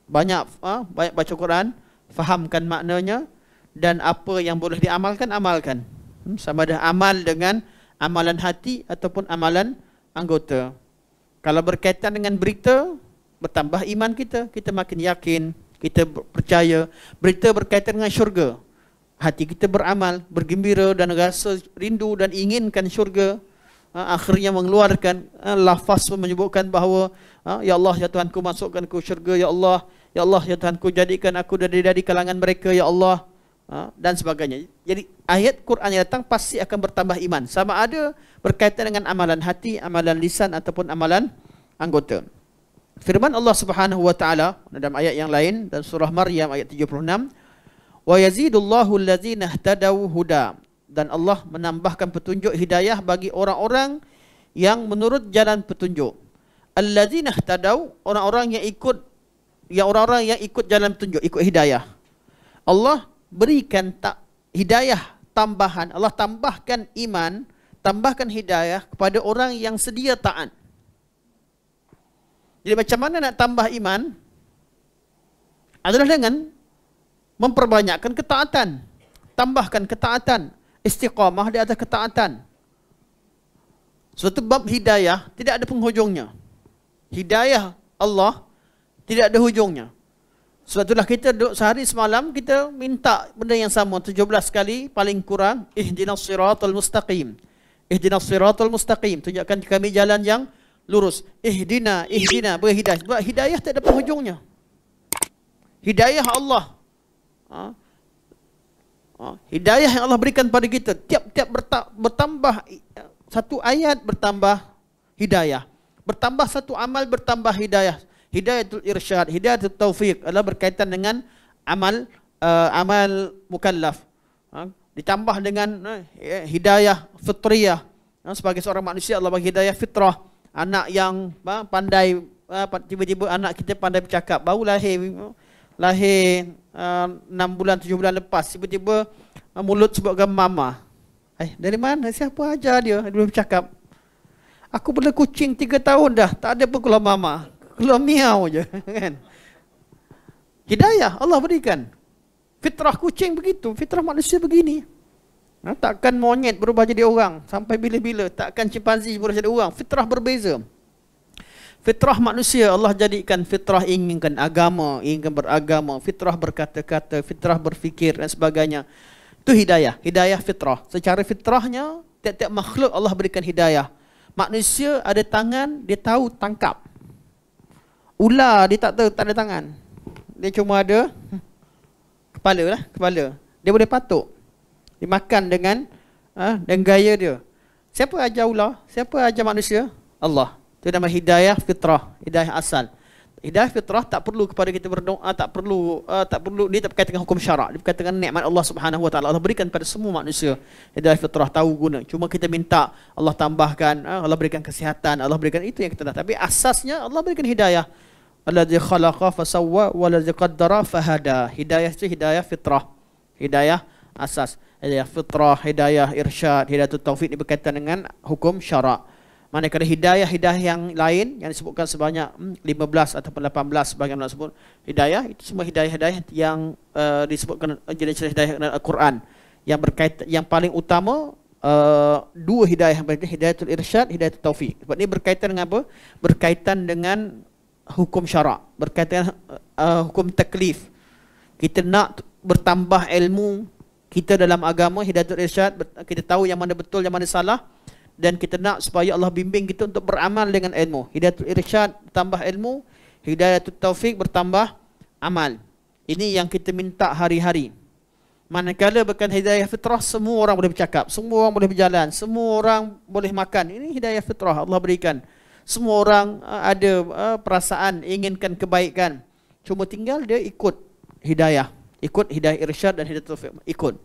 banyak ha, banyak baca Quran, fahamkan maknanya dan apa yang boleh diamalkan amalkan. Hmm, sama ada amal dengan amalan hati ataupun amalan anggota. Kalau berkaitan dengan berita, bertambah iman kita, kita makin yakin, kita percaya. Berita berkaitan dengan syurga, hati kita beramal, bergembira dan rasa rindu dan inginkan syurga. Ha, akhirnya mengeluarkan ha, lafaz menyebutkan bahawa ha, Ya Allah, Ya Tuhan ku masukkan ke syurga, Ya Allah, Ya Allah, Ya Tuhan ku jadikan aku dari dari kalangan mereka, Ya Allah. Ha? dan sebagainya. Jadi ayat Quran yang datang pasti akan bertambah iman. Sama ada berkaitan dengan amalan hati, amalan lisan ataupun amalan anggota. Firman Allah Subhanahu wa taala dalam ayat yang lain dan surah Maryam ayat 76, "Wa yazidullahu allazina ihtadaw huda." Dan Allah menambahkan petunjuk hidayah bagi orang-orang yang menurut jalan petunjuk. Allazina ihtadaw, orang-orang yang ikut yang orang-orang yang ikut jalan petunjuk, ikut hidayah. Allah berikan tak hidayah tambahan Allah tambahkan iman tambahkan hidayah kepada orang yang sedia taat jadi macam mana nak tambah iman adalah dengan memperbanyakkan ketaatan tambahkan ketaatan istiqamah di atas ketaatan suatu bab hidayah tidak ada penghujungnya hidayah Allah tidak ada hujungnya sebab itulah kita duduk sehari semalam kita minta benda yang sama 17 kali paling kurang ihdina siratal mustaqim. ihdina siratal mustaqim tunjukkan kami jalan yang lurus. Ihdina ihdina berhidayah. hidayah. Sebab hidayah tak ada penghujungnya. Hidayah Allah. Ha? Ha? Hidayah yang Allah berikan pada kita tiap-tiap bertambah satu ayat bertambah hidayah. Bertambah satu amal bertambah hidayah hidayatul irsyad hidayatul taufiq adalah berkaitan dengan amal uh, amal mukallaf ha? ditambah dengan uh, hidayah fitriah ha? sebagai seorang manusia Allah bagi hidayah fitrah anak yang uh, pandai uh, tiba-tiba anak kita pandai bercakap baru lahir lahir uh, ha, 6 bulan 7 bulan lepas tiba-tiba uh, mulut sebutkan mama Eh, dari mana? Siapa ajar dia? Dia bercakap. Aku bela kucing tiga tahun dah. Tak ada pun keluar mama. Keluar miau je kan. Hidayah Allah berikan. Fitrah kucing begitu, fitrah manusia begini. Ha, takkan monyet berubah jadi orang sampai bila-bila. Takkan cimpanzi berubah jadi orang. Fitrah berbeza. Fitrah manusia Allah jadikan fitrah inginkan agama, inginkan beragama, fitrah berkata-kata, fitrah berfikir dan sebagainya. Itu hidayah, hidayah fitrah. Secara fitrahnya, tiap-tiap makhluk Allah berikan hidayah. Manusia ada tangan, dia tahu tangkap. Ular dia tak ter, tak ada tangan. Dia cuma ada kepala lah, kepala. Dia boleh patuk. Dia makan dengan ha, dengan gaya dia. Siapa ajar ular? Siapa ajar manusia? Allah. Itu nama hidayah fitrah, hidayah asal. Hidayah fitrah tak perlu kepada kita berdoa, tak perlu uh, tak perlu dia tak berkaitan dengan hukum syarak, dia berkaitan dengan nikmat Allah Subhanahu wa taala. Allah berikan kepada semua manusia hidayah fitrah tahu guna. Cuma kita minta Allah tambahkan, uh, Allah berikan kesihatan, Allah berikan itu yang kita dah Tapi asasnya Allah berikan hidayah. Alladzi khalaqa fa sawwa wa alladzi qaddara fa hada. Hidayah itu hidayah fitrah. Hidayah asas. Hidayah fitrah, hidayah irsyad, hidayah taufik ini berkaitan dengan hukum syarak. Manakala hidayah-hidayah yang lain yang disebutkan sebanyak 15 hmm, ataupun 18 sebagaimana sebut hidayah itu semua hidayah-hidayah yang uh, disebutkan eh, jenis-jenis hidayah Al-Quran yang berkait yang paling utama uh, dua hidayah berarti hidayatul irsyad hidayatul taufik sebab ini berkaitan dengan apa berkaitan dengan hukum syarak berkaitan uh, hukum taklif kita nak bertambah ilmu kita dalam agama hidayah hidayatul irsyad kita tahu yang mana betul yang mana salah dan kita nak supaya Allah bimbing kita untuk beramal dengan ilmu. Hidayatul irsyad bertambah ilmu, hidayatul taufik bertambah amal. Ini yang kita minta hari-hari. Manakala bukan hidayah fitrah semua orang boleh bercakap, semua orang boleh berjalan, semua orang boleh makan. Ini hidayah fitrah Allah berikan. Semua orang uh, ada uh, perasaan inginkan kebaikan. Cuma tinggal dia ikut hidayah, ikut hidayah irsyad dan hidayah taufik, ikut.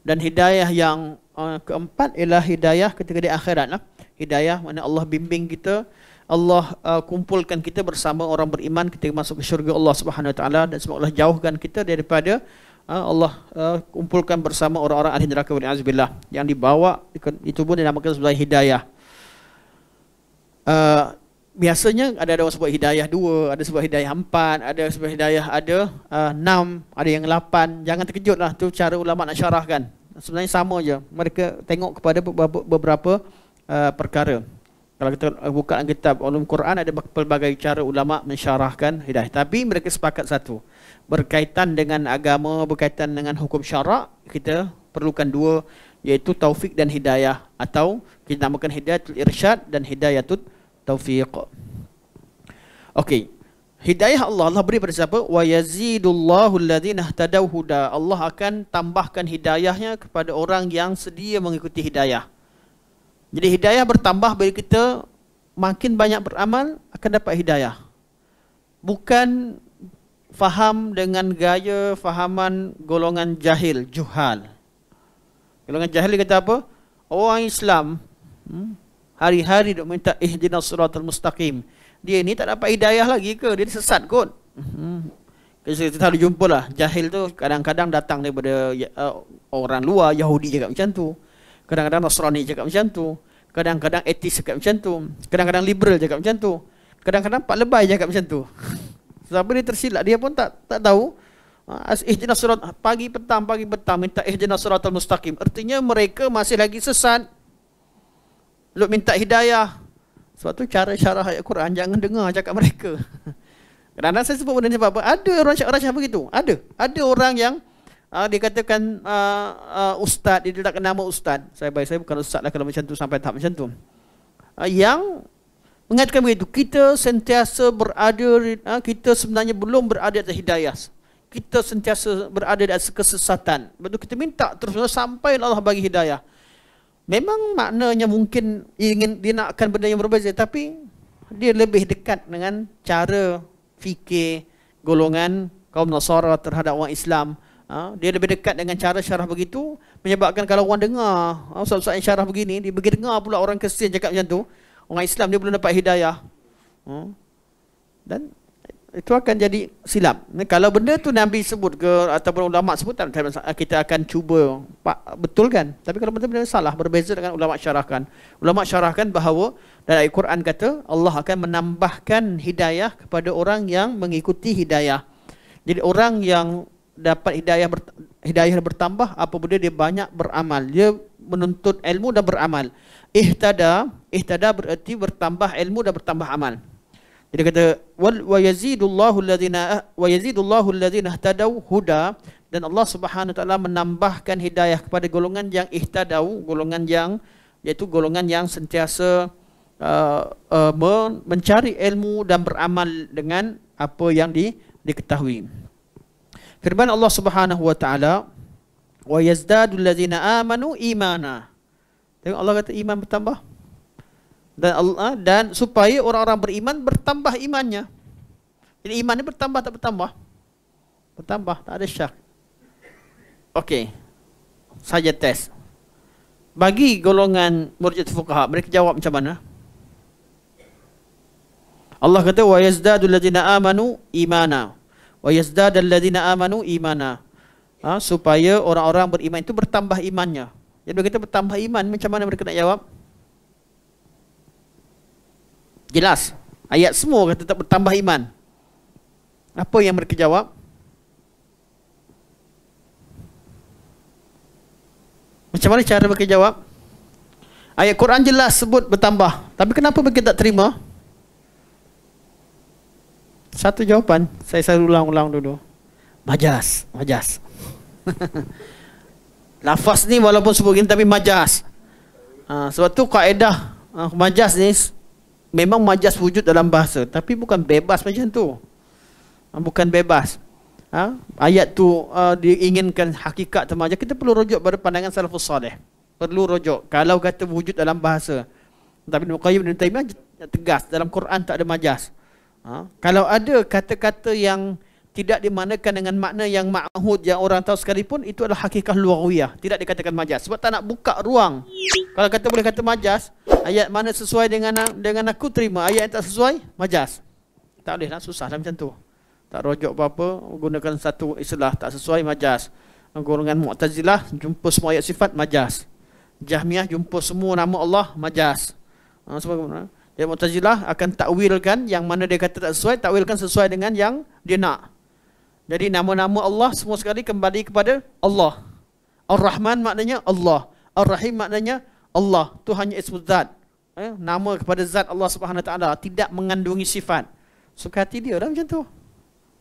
Dan hidayah yang Ah, keempat ialah hidayah ketika di akhirat. Lah. Hidayah mana Allah bimbing kita, Allah uh, kumpulkan kita bersama orang beriman ketika masuk ke syurga Allah Subhanahu Wa Taala dan semoga Allah jauhkan kita daripada uh, Allah uh, kumpulkan bersama orang-orang ahli neraka wa azbillah yang dibawa itu pun dinamakan sebagai hidayah. Uh, biasanya ada ada sebuah hidayah dua, ada sebuah hidayah empat, ada sebuah hidayah ada uh, enam, ada yang lapan. Jangan terkejutlah tu cara ulama nak syarahkan sebenarnya sama je. Mereka tengok kepada beberapa, uh, perkara. Kalau kita buka kitab ulum Quran ada pelbagai cara ulama mensyarahkan hidayah. Tapi mereka sepakat satu. Berkaitan dengan agama, berkaitan dengan hukum syarak, kita perlukan dua iaitu taufik dan hidayah atau kita namakan hidayah hidayatul irsyad dan hidayah hidayatul taufiq. Okey, Hidayah Allah Allah beri pada siapa? Wa yazidullahu alladhina ihtadaw huda. Allah akan tambahkan hidayahnya kepada orang yang sedia mengikuti hidayah. Jadi hidayah bertambah bagi kita makin banyak beramal akan dapat hidayah. Bukan faham dengan gaya fahaman golongan jahil, juhal. Golongan jahil dia kata apa? Orang Islam hmm, hari-hari duk minta ihdinas siratal mustaqim dia ni tak dapat hidayah lagi ke? Dia sesat kot. Mhm. Kita hmm. selalu jumpa lah. Jahil tu kadang-kadang datang daripada uh, orang luar. Yahudi cakap macam tu. Kadang-kadang Nasrani cakap macam tu. Kadang-kadang etis cakap macam tu. Kadang-kadang liberal cakap macam tu. Kadang-kadang Pak Lebay cakap macam tu. Sebab dia tersilap. Dia pun tak tak tahu. Ah, eh, ihdina surat pagi petang, pagi petang minta eh, ihdina surat al-mustaqim. Artinya mereka masih lagi sesat. Lu minta hidayah. Sebab tu cara syarah ayat Quran jangan dengar cakap mereka. Kerana saya sebut benda ni apa? Ada orang orang macam begitu. Ada. Ada orang yang uh, dikatakan uh, uh, ustaz dia kenal nama ustaz. Saya baik saya bukan ustaz lah kalau macam tu sampai tahap macam tu. Uh, yang mengatakan begitu, kita sentiasa berada uh, kita sebenarnya belum berada di hidayah. Kita sentiasa berada di atas kesesatan. Betul kita minta terus sampai Allah bagi hidayah. Memang maknanya mungkin ingin dia nakkan benda yang berbeza tapi dia lebih dekat dengan cara fikir golongan kaum Nasara terhadap orang Islam. Ha, dia lebih dekat dengan cara syarah begitu menyebabkan kalau orang dengar usaha-usaha syarah begini, dia pergi dengar pula orang Kristian cakap macam tu, orang Islam dia belum dapat hidayah. Ha. Dan itu akan jadi silap. Kalau benda tu Nabi sebut ke ataupun ulama sebut tak kita akan cuba pak betul kan? Tapi kalau benda-benda salah berbeza dengan ulama syarahkan. Ulama syarahkan bahawa dalam Al-Quran kata Allah akan menambahkan hidayah kepada orang yang mengikuti hidayah. Jadi orang yang dapat hidayah hidayah bertambah apabila dia banyak beramal. Dia menuntut ilmu dan beramal. Ihtada, ihtada bererti bertambah ilmu dan bertambah amal. Jadi kata wal wa yazidullahu alladhina ah, wa yazidullahu alladhina ihtadaw huda dan Allah Subhanahu wa taala menambahkan hidayah kepada golongan yang ihtadaw golongan yang iaitu golongan yang sentiasa uh, uh, mencari ilmu dan beramal dengan apa yang di, diketahui. Firman Allah Subhanahu wa taala wa yazdadu alladhina amanu imana. Tengok Allah kata iman bertambah dan Allah dan supaya orang-orang beriman bertambah imannya. Jadi imannya bertambah tak bertambah? Bertambah, tak ada syak. Okey. Saya test. Bagi golongan murjid fuqaha, mereka jawab macam mana? Allah kata wa yazdadu alladhina amanu imana. Wa yazdadu alladhina amanu imana. Ha, supaya orang-orang beriman itu bertambah imannya. Jadi kita bertambah iman macam mana mereka nak jawab? Jelas Ayat semua kata tak bertambah iman Apa yang mereka jawab? Macam mana cara mereka jawab? Ayat Quran jelas sebut bertambah Tapi kenapa mereka tak terima? Satu jawapan Saya selalu ulang-ulang dulu Majas Majas Lafaz ni walaupun sebut gini tapi majas ha, Sebab tu kaedah ha, Majas ni memang majas wujud dalam bahasa tapi bukan bebas macam tu ah, bukan bebas ha? ayat tu uh, diinginkan hakikat termaja kita perlu rujuk pada pandangan salafus soleh perlu rujuk kalau kata wujud dalam bahasa tapi Ibn Qayyim dan Taimiyah tegas dalam Quran tak ada majas ha? kalau ada kata-kata yang tidak dimanakan dengan makna yang ma'hud yang orang tahu sekalipun itu adalah hakikat luawiyah tidak dikatakan majas sebab tak nak buka ruang kalau kata boleh kata majas Ayat mana sesuai dengan dengan aku terima. Ayat yang tak sesuai, majas. Tak boleh nak lah, susah dah macam tu. Tak rojok apa-apa, gunakan satu istilah tak sesuai, majas. Gunakan Mu'tazilah, jumpa semua ayat sifat, majas. Jahmiyah, jumpa semua nama Allah, majas. Ha, Sebagaimana? Jadi Mu'tazilah akan takwilkan yang mana dia kata tak sesuai, takwilkan sesuai dengan yang dia nak. Jadi nama-nama Allah semua sekali kembali kepada Allah. al rahman maknanya Allah. al rahim maknanya Allah tu hanya ismu zat. Eh, nama kepada zat Allah Subhanahu Wa taala tidak mengandungi sifat. Suka hati dia dah macam tu.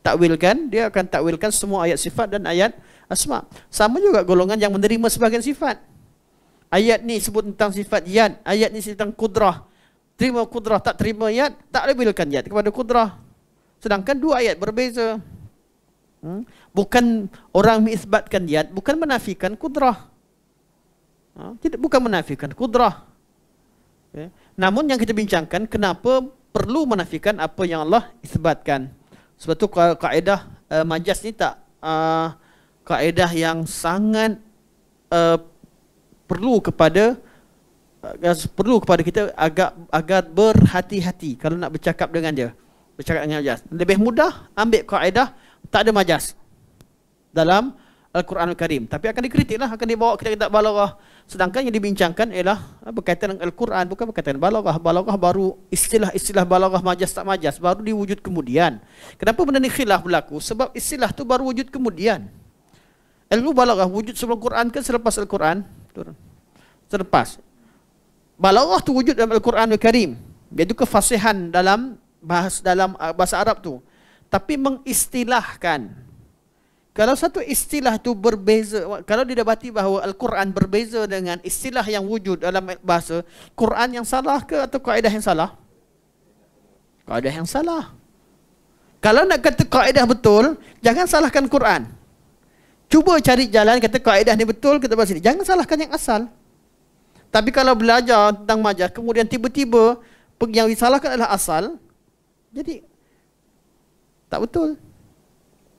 Takwilkan, dia akan takwilkan semua ayat sifat dan ayat asma. Sama juga golongan yang menerima sebahagian sifat. Ayat ni sebut tentang sifat yad, ayat ni sebut tentang kudrah. Terima kudrah, tak terima yad, tak labelkan yad kepada kudrah. Sedangkan dua ayat berbeza. Hmm? Bukan orang mengisbatkan yad, bukan menafikan kudrah. Ha? Tidak bukan menafikan kudrah. Ya. Namun yang kita bincangkan kenapa perlu menafikan apa yang Allah isbatkan. Sebab tu kaedah uh, majas ni tak uh, kaedah yang sangat uh, perlu kepada uh, perlu kepada kita agak agak berhati-hati kalau nak bercakap dengan dia bercakap dengan majas lebih mudah ambil kaedah tak ada majas dalam al quran al Karim. Tapi akan dikritiklah, akan dibawa kita kitab balaghah. Sedangkan yang dibincangkan ialah eh, berkaitan dengan Al-Quran, bukan berkaitan balaghah. Balaghah baru istilah-istilah balaghah majas tak majas, baru diwujud kemudian. Kenapa benda ni khilaf berlaku? Sebab istilah tu baru wujud kemudian. Ilmu balaghah wujud sebelum al Quran ke selepas Al-Quran? Turun. Selepas. Balaghah tu wujud dalam al quran al Karim. Iaitu kefasihan dalam bahas dalam eh, bahasa Arab tu. Tapi mengistilahkan kalau satu istilah tu berbeza kalau didapati bahawa al-Quran berbeza dengan istilah yang wujud dalam bahasa Quran yang salah ke atau kaedah yang salah kaedah yang salah kalau nak kata kaedah betul jangan salahkan Quran cuba cari jalan kata kaedah ni betul kita bahas ini jangan salahkan yang asal tapi kalau belajar tentang majah kemudian tiba-tiba yang disalahkan adalah asal jadi tak betul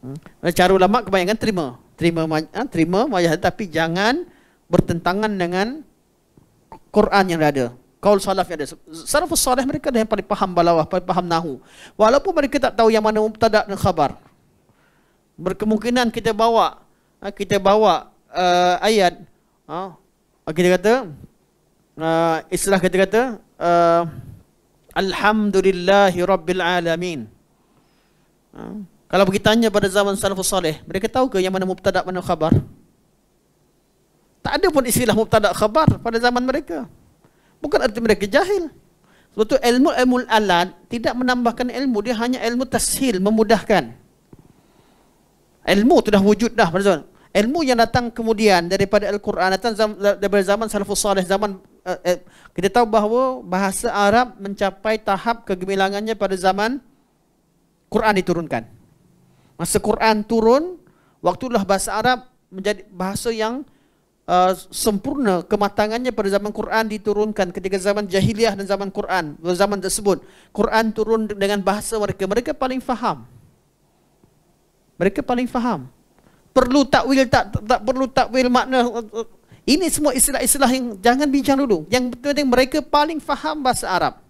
Hmm. Cara ulama kebanyakan terima. Terima ha, terima wayah tapi jangan bertentangan dengan Quran yang ada. Kaul salaf yang ada. Salafus salaf mereka dah yang paling paham balawah, paling paham nahu. Walaupun mereka tak tahu yang mana mubtada dan khabar. Berkemungkinan kita bawa ha, kita bawa uh, ayat ha, ha kita kata uh, istilah kita kata uh, Alhamdulillahi Rabbil Alamin. Ha, kalau kita tanya pada zaman salafus salih, mereka tahu ke yang mana mubtada mana khabar? Tak ada pun istilah mubtada khabar pada zaman mereka. Bukan arti mereka jahil. Sebab itu ilmu ilmu alad tidak menambahkan ilmu, dia hanya ilmu tashil, memudahkan. Ilmu sudah wujud dah pada zaman. Ilmu yang datang kemudian daripada Al-Quran datang zaman, daripada zaman salafus salih zaman uh, uh, kita tahu bahawa bahasa Arab mencapai tahap kegemilangannya pada zaman Quran diturunkan. Masa Quran turun, waktu itulah bahasa Arab menjadi bahasa yang uh, sempurna kematangannya pada zaman Quran diturunkan ketika zaman jahiliyah dan zaman Quran, zaman tersebut. Quran turun dengan bahasa mereka, mereka paling faham. Mereka paling faham. Perlu takwil tak tak perlu takwil makna ini semua istilah-istilah yang jangan bincang dulu. Yang penting mereka paling faham bahasa Arab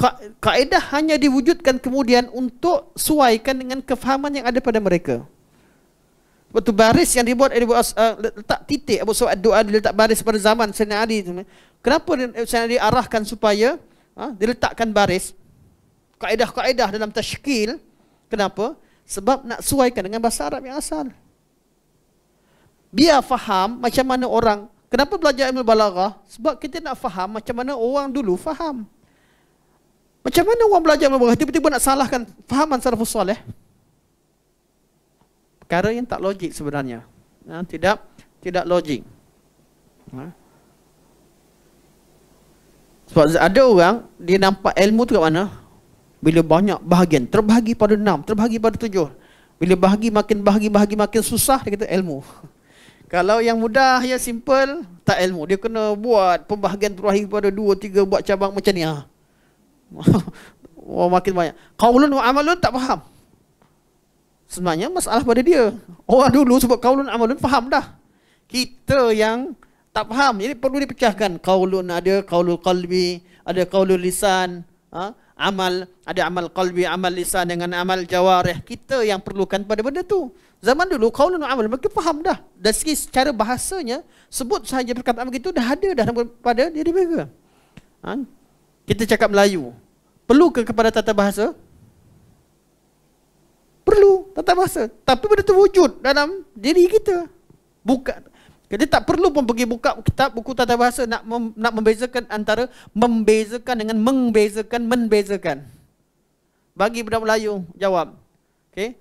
ka- kaedah hanya diwujudkan kemudian untuk suaikan dengan kefahaman yang ada pada mereka. Betul baris yang dibuat Abu eh, uh, eh, eh, letak titik Abu Sa'ad doa dia letak baris pada zaman Sayyidina Ali. Kenapa Sayyidina Ali arahkan supaya ha, diletakkan baris kaedah-kaedah dalam tashkil kenapa? Sebab nak suaikan dengan bahasa Arab yang asal. Biar faham macam mana orang Kenapa belajar ilmu balaghah? Sebab kita nak faham macam mana orang dulu faham. Macam mana orang belajar berbagai tiba-tiba nak salahkan fahaman salafus soleh? Perkara yang tak logik sebenarnya. Ha, tidak tidak logik. Ha? Sebab ada orang dia nampak ilmu tu kat mana? Bila banyak bahagian, terbahagi pada enam, terbahagi pada tujuh. Bila bahagi makin bahagi, bahagi makin susah, dia kata ilmu. Kalau yang mudah, yang simple, tak ilmu. Dia kena buat pembahagian terbahagi pada dua, tiga, buat cabang macam ni. Ha. Wah makin banyak. Kaulun wa amalun tak faham. Sebenarnya masalah pada dia. Oh dulu sebut kaulun amalun faham dah. Kita yang tak faham. Jadi perlu dipecahkan. Kaulun ada qaulul qalbi, ada qaulul lisan, ha? amal, ada amal qalbi, amal lisan dengan amal jawarih. Kita yang perlukan pada benda tu. Zaman dulu kaulun amal mereka faham dah. Dan segi secara bahasanya sebut sahaja perkataan begitu dah ada dah pada diri mereka. Ha? kita cakap Melayu, perlu ke kepada tata bahasa? Perlu tata bahasa. Tapi benda tu wujud dalam diri kita. Buka. Kita tak perlu pun pergi buka kitab buku tata bahasa nak mem, nak membezakan antara membezakan dengan membezakan membezakan. Bagi budak Melayu jawab. Okey.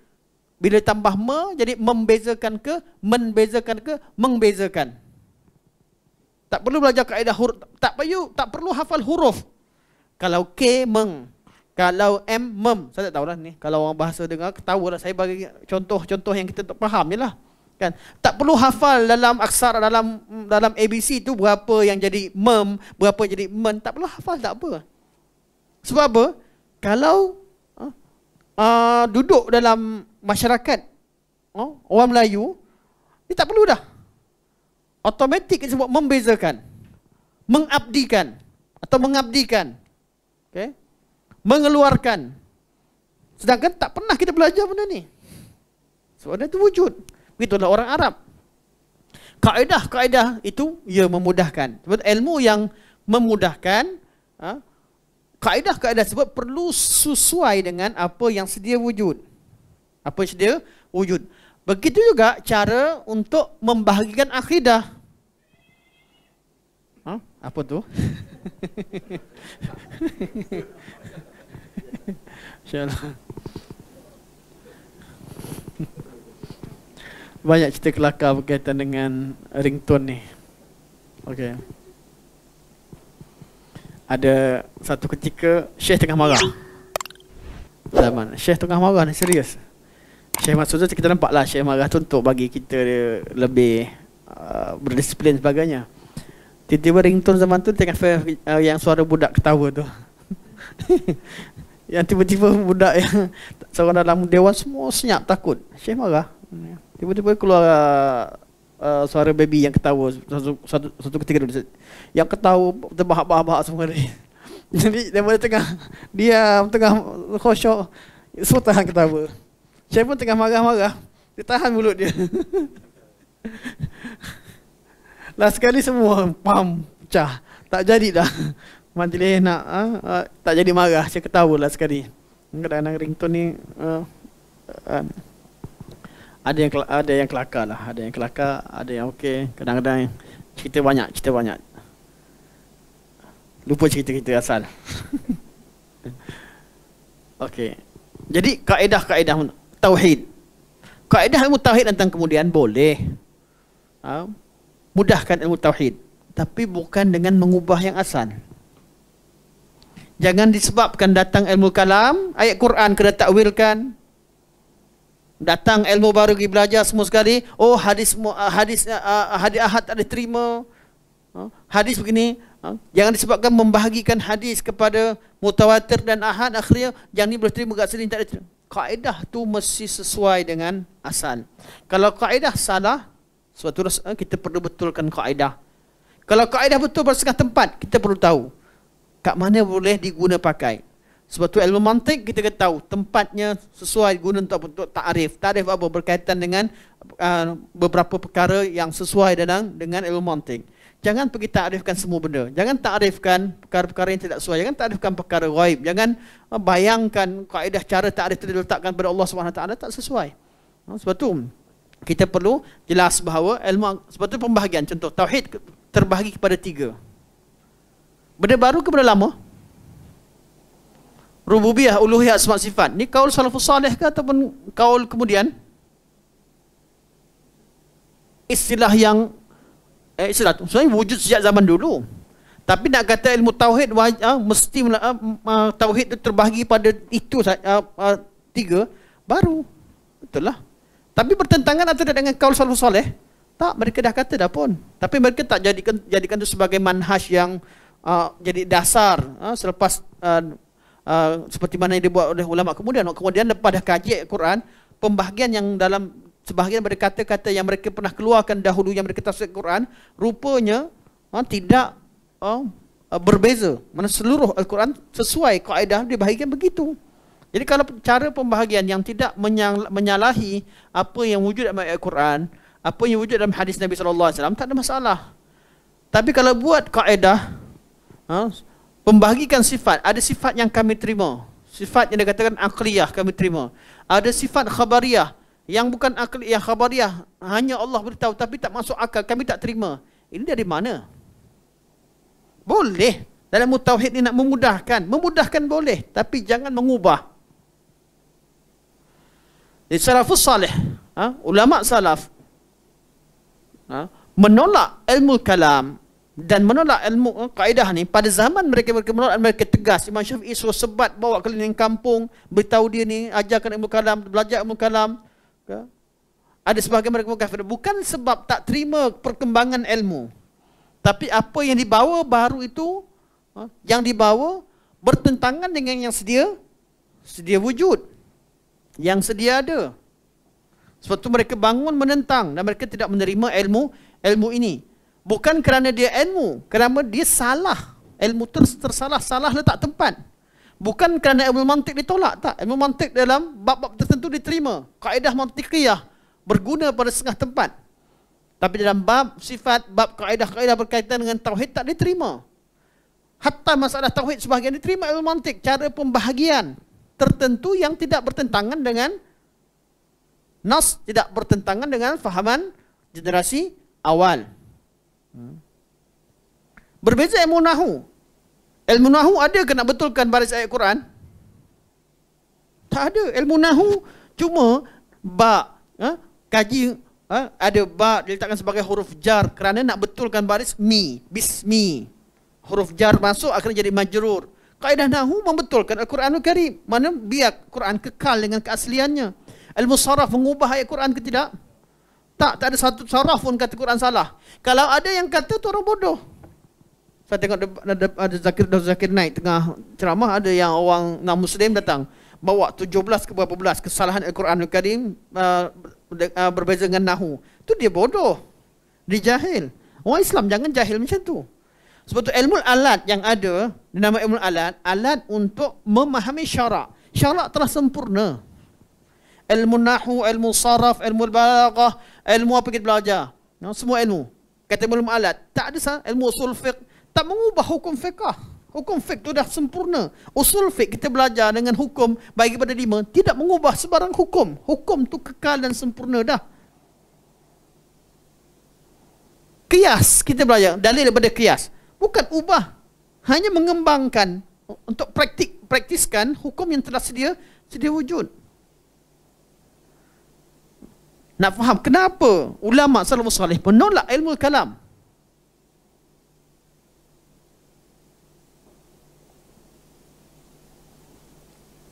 Bila tambah me jadi membezakan ke membezakan ke membezakan. Tak perlu belajar kaedah huruf, tak payu, tak perlu hafal huruf kalau K meng Kalau M mem Saya tak tahulah ni Kalau orang bahasa dengar lah saya bagi contoh-contoh yang kita tak faham je lah kan tak perlu hafal dalam aksara dalam mm, dalam abc tu berapa yang jadi mem berapa jadi men tak perlu hafal tak apa sebab apa kalau uh, duduk dalam masyarakat uh, orang Melayu dia tak perlu dah automatik sebab membezakan mengabdikan atau mengabdikan mengeluarkan. Sedangkan tak pernah kita belajar benda ni. Sebabnya itu wujud. Itulah orang Arab. Kaedah-kaedah itu ia memudahkan. Sebab ilmu yang memudahkan, ha, kaedah-kaedah sebab perlu sesuai dengan apa yang sedia wujud. Apa yang sedia wujud. Begitu juga cara untuk membahagikan akidah. Ha? Apa tu? InsyaAllah Banyak cerita kelakar berkaitan dengan ringtone ni Okay Ada satu ketika Syekh tengah marah Zaman Syekh tengah marah ni serius Syekh maksud tu kita nampak lah Syekh marah tu untuk bagi kita lebih uh, Berdisiplin sebagainya Tiba-tiba ringtone zaman tu tengah fair uh, yang suara budak ketawa tu yang tiba-tiba budak yang seorang dalam dewan semua senyap takut. Syekh marah. Tiba-tiba keluar uh, suara baby yang ketawa satu, satu, satu ketika dulu. Yang ketawa terbahak-bahak semua ni. Jadi dia boleh tengah dia tengah khosyok. Semua tahan ketawa. Syekh pun tengah marah-marah. Dia tahan mulut dia. Last lah, sekali semua pam pecah. Tak jadi dah majlis nak ha, ha, tak jadi marah saya ketawalah sekali kadang-kadang ringtone ni uh, uh, ada yang ada yang kelakar lah ada yang kelakar ada yang okey kadang-kadang cerita banyak cerita banyak lupa cerita cerita asal okey jadi kaedah-kaedah tauhid kaedah ilmu tauhid tentang kemudian boleh ha? mudahkan ilmu tauhid tapi bukan dengan mengubah yang asal Jangan disebabkan datang ilmu kalam, ayat Quran kena takwilkan. Datang ilmu baru pergi belajar semua sekali, oh hadis ah, hadis ah, ah, hadis ahad tak diterima. Hadis begini, jangan disebabkan membahagikan hadis kepada mutawatir dan ahad akhirnya yang ni boleh terima kat sini tak diterima. Kaedah tu mesti sesuai dengan asal. Kalau kaedah salah, sebab tu kita perlu betulkan kaedah. Kalau kaedah betul bersengah tempat, kita perlu tahu kat mana boleh diguna pakai. Sebab tu ilmu mantik kita kena tahu tempatnya sesuai guna untuk, untuk ta'rif. Ta'rif apa berkaitan dengan uh, beberapa perkara yang sesuai dengan, dengan ilmu mantik. Jangan pergi ta'rifkan semua benda. Jangan ta'rifkan perkara-perkara yang tidak sesuai. Jangan ta'rifkan perkara gaib. Jangan uh, bayangkan kaedah cara ta'rif itu diletakkan kepada Allah SWT tak sesuai. Ha, sebab tu kita perlu jelas bahawa ilmu, sebab tu pembahagian. Contoh, tauhid terbahagi kepada Tiga. Benda baru ke benda lama? Rububiyah, uluhiyah, asma sifat. Ni kaul salafus salih ke ataupun kaul kemudian? Istilah yang eh, istilah tu sebenarnya wujud sejak zaman dulu. Tapi nak kata ilmu tauhid wajah, mesti uh, tauhid itu terbahagi pada itu uh, uh, tiga baru. Betul lah. Tapi bertentangan atau tidak dengan kaul salafus salih? Tak, mereka dah kata dah pun. Tapi mereka tak jadikan jadikan itu sebagai manhaj yang Ah, jadi dasar uh, selepas uh, uh, seperti mana yang dibuat oleh ulama kemudian kemudian pada kaji Quran pembahagian yang dalam sebahagian daripada kata-kata yang mereka pernah keluarkan dahulu yang mereka tafsir Quran rupanya uh, tidak uh, berbeza mana seluruh Al-Quran sesuai kaedah dibahagikan begitu jadi kalau cara pembahagian yang tidak menyalahi apa yang wujud dalam Al-Quran, apa yang wujud dalam hadis Nabi sallallahu alaihi wasallam tak ada masalah. Tapi kalau buat kaedah ha? Pembahagikan sifat Ada sifat yang kami terima Sifat yang dikatakan akliyah kami terima Ada sifat khabariyah Yang bukan akliyah khabariyah Hanya Allah beritahu tapi tak masuk akal Kami tak terima Ini dari mana? Boleh Dalam mutawhid ni nak memudahkan Memudahkan boleh Tapi jangan mengubah Di salafus salih ha? Ulama' salaf ha? Menolak ilmu kalam dan menolak ilmu eh, kaedah ni pada zaman mereka mereka menolak mereka tegas Imam Syafi'i suruh sebat bawa keliling kampung beritahu dia ni ajarkan ilmu kalam belajar ilmu kalam ada sebahagian mereka kafir bukan sebab tak terima perkembangan ilmu tapi apa yang dibawa baru itu eh, yang dibawa bertentangan dengan yang sedia sedia wujud yang sedia ada sebab tu mereka bangun menentang dan mereka tidak menerima ilmu ilmu ini Bukan kerana dia ilmu, kerana dia salah. Ilmu terus tersalah, salah letak tempat. Bukan kerana ilmu mantik ditolak, tak. Ilmu mantik dalam bab-bab tertentu diterima. Kaedah mantikiyah berguna pada setengah tempat. Tapi dalam bab sifat, bab kaedah-kaedah berkaitan dengan tauhid tak diterima. Hatta masalah tauhid sebahagian diterima ilmu mantik. Cara pembahagian tertentu yang tidak bertentangan dengan nas, tidak bertentangan dengan fahaman generasi awal. Berbeza ilmu nahu. Ilmu nahu ada ke nak betulkan baris ayat Quran? Tak ada. Ilmu nahu cuma ba, ha? kaji ha? ada ba diletakkan sebagai huruf jar kerana nak betulkan baris mi, bismi. Huruf jar masuk akhirnya jadi majrur. Kaidah nahu membetulkan Al-Quranul Karim. Mana biar Quran kekal dengan keasliannya. Ilmu sharaf mengubah ayat Quran ke tidak? Tak, tak ada satu saraf pun kata Quran salah. Kalau ada yang kata tu orang bodoh. Saya tengok ada, ada, Zakir dan Zakir Naik tengah ceramah ada yang orang non muslim datang bawa 17 ke berapa belas kesalahan Al-Quran Al-Karim uh, uh, berbeza dengan nahu. Tu dia bodoh. Dia jahil. Orang Islam jangan jahil macam tu. Sebab tu ilmu alat yang ada, nama ilmu alat, alat untuk memahami syarak. Syarak telah sempurna ilmu nahu, ilmu saraf, ilmu balaghah, ilmu apa kita belajar. No, ya, semua ilmu. Kata ilmu alat. Tak ada sah. Ilmu usul fiqh. Tak mengubah hukum fiqh. Hukum fiqh tu dah sempurna. Usul fiqh kita belajar dengan hukum bagi pada lima. Tidak mengubah sebarang hukum. Hukum tu kekal dan sempurna dah. Kias kita belajar. Dalil daripada kias. Bukan ubah. Hanya mengembangkan untuk praktik praktiskan hukum yang telah sedia sedia wujud. Nak faham kenapa ulama salafus salih menolak ilmu kalam?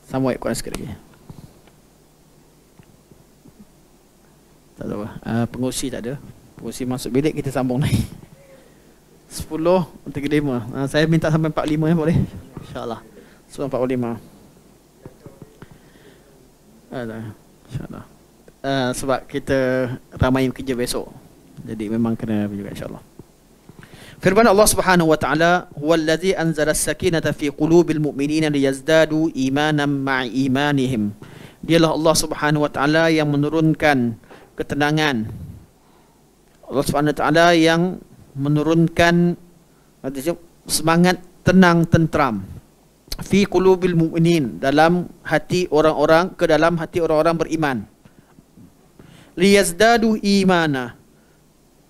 Sama ayat Quran sekali. Tak tahu. Uh, lah. ah, pengusi tak ada. Pengusi masuk bilik kita sambung lagi. Sepuluh untuk 5. Uh, saya minta sampai empat lima ya boleh. Insyaallah. allah Sampai 45. Ada. Insya-Allah. Eh, sebab kita ramai yang kerja besok. Jadi memang kena juga insya-Allah. Firman Allah Subhanahu wa taala, "Huwallazi anzala as-sakinata fi qulubil mu'minina liyazdadu imanan ma'a imanihim." Dialah Allah Subhanahu wa taala yang menurunkan ketenangan. Allah Subhanahu wa taala yang menurunkan semangat tenang tentram fi qulubil mu'minin dalam hati orang-orang ke dalam hati orang-orang beriman liyazdadu imana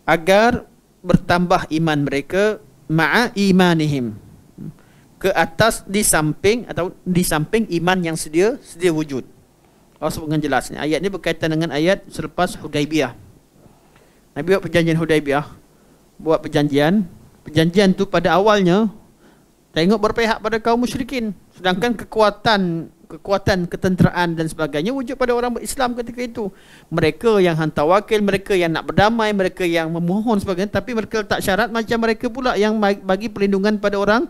agar bertambah iman mereka ma'a imanihim ke atas di samping atau di samping iman yang sedia sedia wujud. Allah sebut dengan jelas ni. Ayat ni berkaitan dengan ayat selepas Hudaibiyah. Nabi buat perjanjian Hudaibiyah. Buat perjanjian. Perjanjian tu pada awalnya tengok berpihak pada kaum musyrikin. Sedangkan kekuatan kekuatan ketenteraan dan sebagainya wujud pada orang Islam ketika itu. Mereka yang hantar wakil, mereka yang nak berdamai, mereka yang memohon sebagainya tapi mereka tak syarat macam mereka pula yang bagi perlindungan pada orang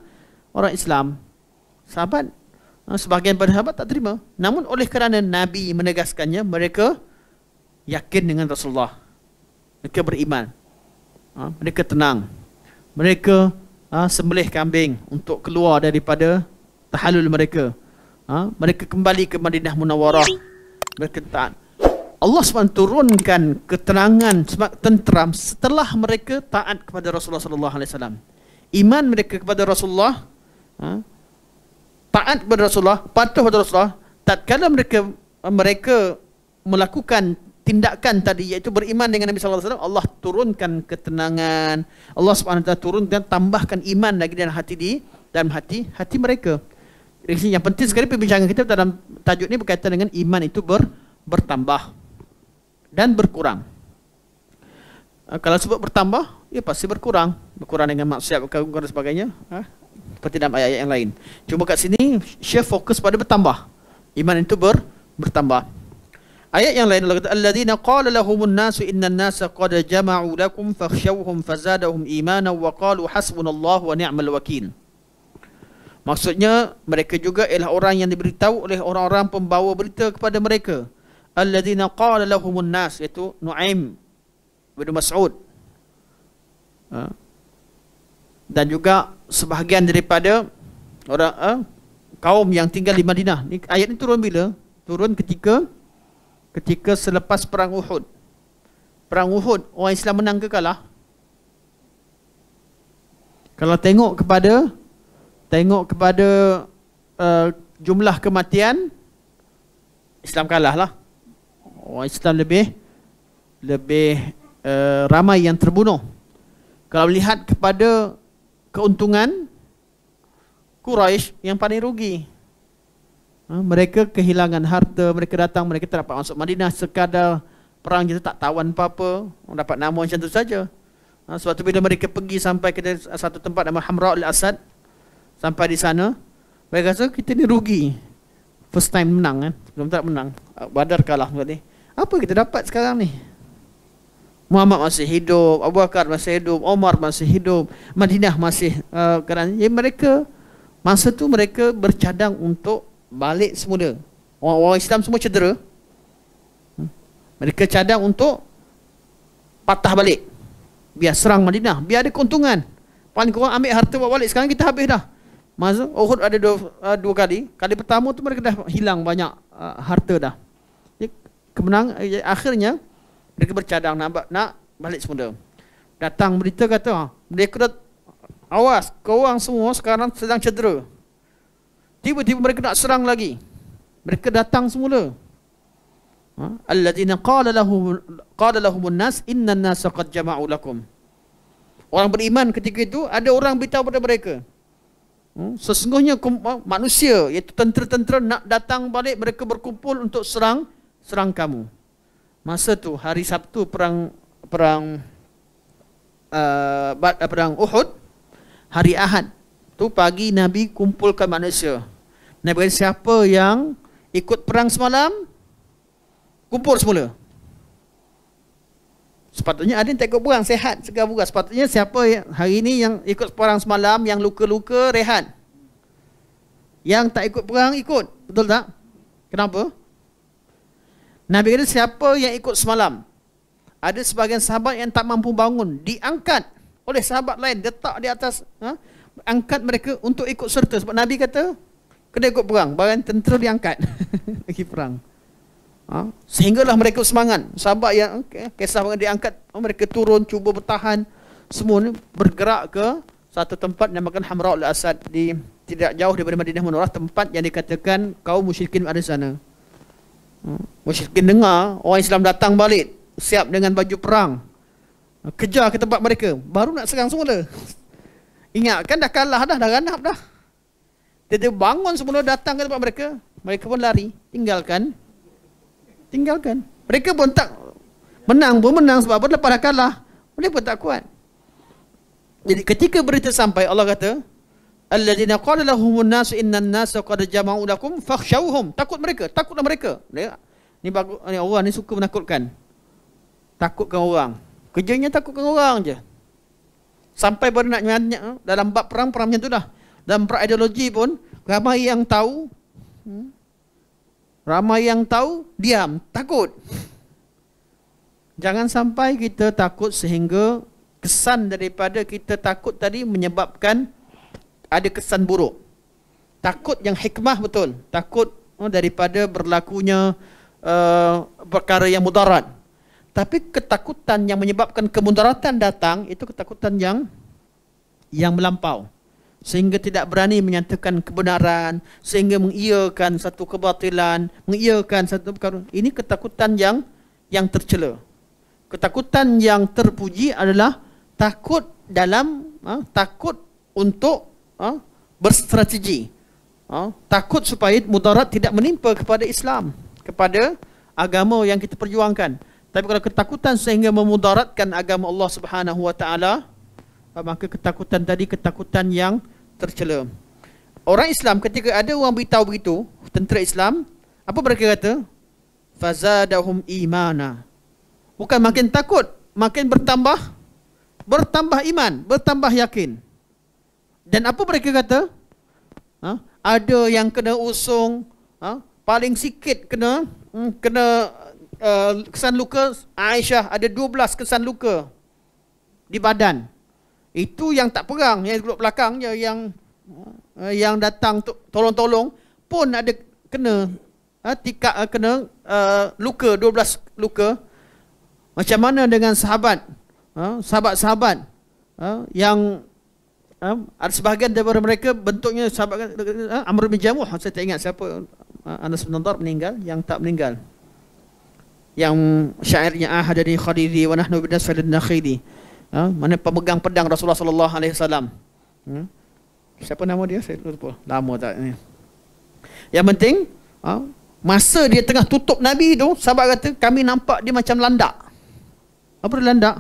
orang Islam. Sahabat ha, sebahagian pada sahabat tak terima. Namun oleh kerana Nabi menegaskannya, mereka yakin dengan Rasulullah. Mereka beriman. Ha, mereka tenang. Mereka ha, sembelih kambing untuk keluar daripada tahalul mereka ha? mereka kembali ke Madinah Munawarah mereka taat Allah SWT turunkan keterangan sebab tenteram setelah mereka taat kepada Rasulullah sallallahu alaihi wasallam iman mereka kepada Rasulullah ha? taat kepada Rasulullah patuh kepada Rasulullah Tak kala mereka mereka melakukan tindakan tadi iaitu beriman dengan Nabi sallallahu alaihi wasallam Allah turunkan ketenangan Allah Subhanahu wa taala turunkan tambahkan iman lagi dalam hati di dalam hati hati mereka jadi yang penting sekali perbincangan kita dalam tajuk ini berkaitan dengan iman itu ber, bertambah dan berkurang. Ah, kalau sebut bertambah, ya pasti berkurang. Berkurang dengan maksiat, berkurang dan sebagainya. Ah, seperti dalam ayat-ayat yang lain. Cuma kat sini, Syekh fokus pada bertambah. Iman itu ber, bertambah. Ayat yang lain Allah kata alladziina qala lahumun naasu innan nasa qad jama'u lakum fakhshawhum fazadahum iimaanan wa qalu hasbunallahu wa ni'mal wakiil. Maksudnya mereka juga ialah orang yang diberitahu oleh orang-orang pembawa berita kepada mereka. Alladzina qala lahumun nas iaitu Nuaim bin Mas'ud. Ha. Dan juga sebahagian daripada orang eh, kaum yang tinggal di Madinah. Ini, ayat ini turun bila? Turun ketika ketika selepas perang Uhud. Perang Uhud orang Islam menang ke kalah? Kalau tengok kepada tengok kepada uh, jumlah kematian Islam kalah lah orang Islam lebih lebih uh, ramai yang terbunuh kalau lihat kepada keuntungan Quraisy yang paling rugi ha, mereka kehilangan harta, mereka datang, mereka tak dapat masuk Madinah sekadar perang kita tak tawan apa-apa, dapat nama macam tu saja. Ha, sebab tu bila mereka pergi sampai ke satu tempat nama Hamra al-Asad, sampai di sana mereka rasa kita ni rugi first time menang kan belum tak menang uh, badar kalah tadi apa kita dapat sekarang ni Muhammad masih hidup Abu Bakar masih hidup Omar masih hidup Madinah masih uh, kerana ya, mereka masa tu mereka bercadang untuk balik semula orang-orang Islam semua cedera hmm. mereka cadang untuk patah balik biar serang Madinah biar ada keuntungan paling kurang ambil harta buat balik sekarang kita habis dah masa Uhud ada dua, uh, dua kali kali pertama tu mereka dah hilang banyak uh, harta dah ya, kemenang ya, akhirnya mereka bercadang nak, nak balik semula datang berita kata ah, mereka dah awas kawang semua sekarang sedang cedera tiba-tiba mereka nak serang lagi mereka datang semula ha? alladzina qala lahum qala lahum nas inna nas qad jama'u lakum orang beriman ketika itu ada orang beritahu kepada mereka Hmm? Sesungguhnya manusia iaitu tentera-tentera nak datang balik mereka berkumpul untuk serang serang kamu. Masa tu hari Sabtu perang perang uh, uh perang Uhud hari Ahad tu pagi Nabi kumpulkan manusia. Nabi siapa yang ikut perang semalam kumpul semula sepatutnya ada yang tak ikut perang sehat segar bugar sepatutnya siapa hari ini yang ikut perang semalam yang luka-luka rehat yang tak ikut perang ikut betul tak kenapa Nabi kata siapa yang ikut semalam ada sebahagian sahabat yang tak mampu bangun diangkat oleh sahabat lain letak di atas ha? angkat mereka untuk ikut serta sebab Nabi kata kena ikut perang barang tentera diangkat lagi perang Ha? Sehinggalah mereka semangat. Sahabat yang okay, eh, kisah mereka diangkat, oh, mereka turun cuba bertahan. Semua ni bergerak ke satu tempat yang makan Hamraul Asad di tidak jauh daripada Madinah Munawarah tempat yang dikatakan kaum musyrikin ada sana. Ha? Musyrikin dengar orang Islam datang balik siap dengan baju perang. Kejar ke tempat mereka. Baru nak serang semula. Ingat kan dah kalah dah, dah ganap dah. Dia bangun semula datang ke tempat mereka. Mereka pun lari. Tinggalkan tinggalkan. Mereka pun tak menang pun menang sebab pun lepas dah kalah. Mereka pun tak kuat. Jadi ketika berita sampai Allah kata Alladzina qala lahum an-nas inna an-nas qad jama'u lakum fakhshawhum takut mereka takutlah mereka ni bagus ni orang ni suka menakutkan takutkan orang kerjanya takutkan orang je sampai baru nak nyanyi dalam bab perang perang macam tu dah dalam bab ideologi pun ramai yang tahu hmm? Ramai yang tahu, diam, takut. Jangan sampai kita takut sehingga kesan daripada kita takut tadi menyebabkan ada kesan buruk. Takut yang hikmah betul. Takut oh, daripada berlakunya uh, perkara yang mudarat. Tapi ketakutan yang menyebabkan kemudaratan datang itu ketakutan yang yang melampau sehingga tidak berani menyatakan kebenaran sehingga mengiyakan satu kebatilan mengiyakan satu perkara ini ketakutan yang yang tercela ketakutan yang terpuji adalah takut dalam ah, takut untuk ah, berstrategi ah, takut supaya mudarat tidak menimpa kepada Islam kepada agama yang kita perjuangkan tapi kalau ketakutan sehingga memudaratkan agama Allah Subhanahu maka ketakutan tadi ketakutan yang tercela. Orang Islam ketika ada orang beritahu begitu, tentera Islam, apa mereka kata? Fazadahum imana. Bukan makin takut, makin bertambah bertambah iman, bertambah yakin. Dan apa mereka kata? Ha? Ada yang kena usung, ha? paling sikit kena hmm, kena uh, kesan luka Aisyah ada 12 kesan luka di badan itu yang tak perang, yang duduk belakang je yang eh, yang datang to- tolong-tolong pun ada kena ha, eh, tikak eh, kena uh, luka 12 luka. Macam mana dengan sahabat? sahabat-sahabat ha, yang ha, ada sebahagian daripada mereka bentuknya sahabat ha, Amr bin Jamuh saya tak ingat siapa Anas bin Nadar meninggal yang tak meninggal yang syairnya ahadani ah, khadiri wa nahnu bin nasfal nakhidi ha? mana pemegang pedang Rasulullah sallallahu alaihi wasallam ha? siapa nama dia saya lupa lama tak ni yang penting ha? masa dia tengah tutup nabi tu sahabat kata kami nampak dia macam landak apa dia landak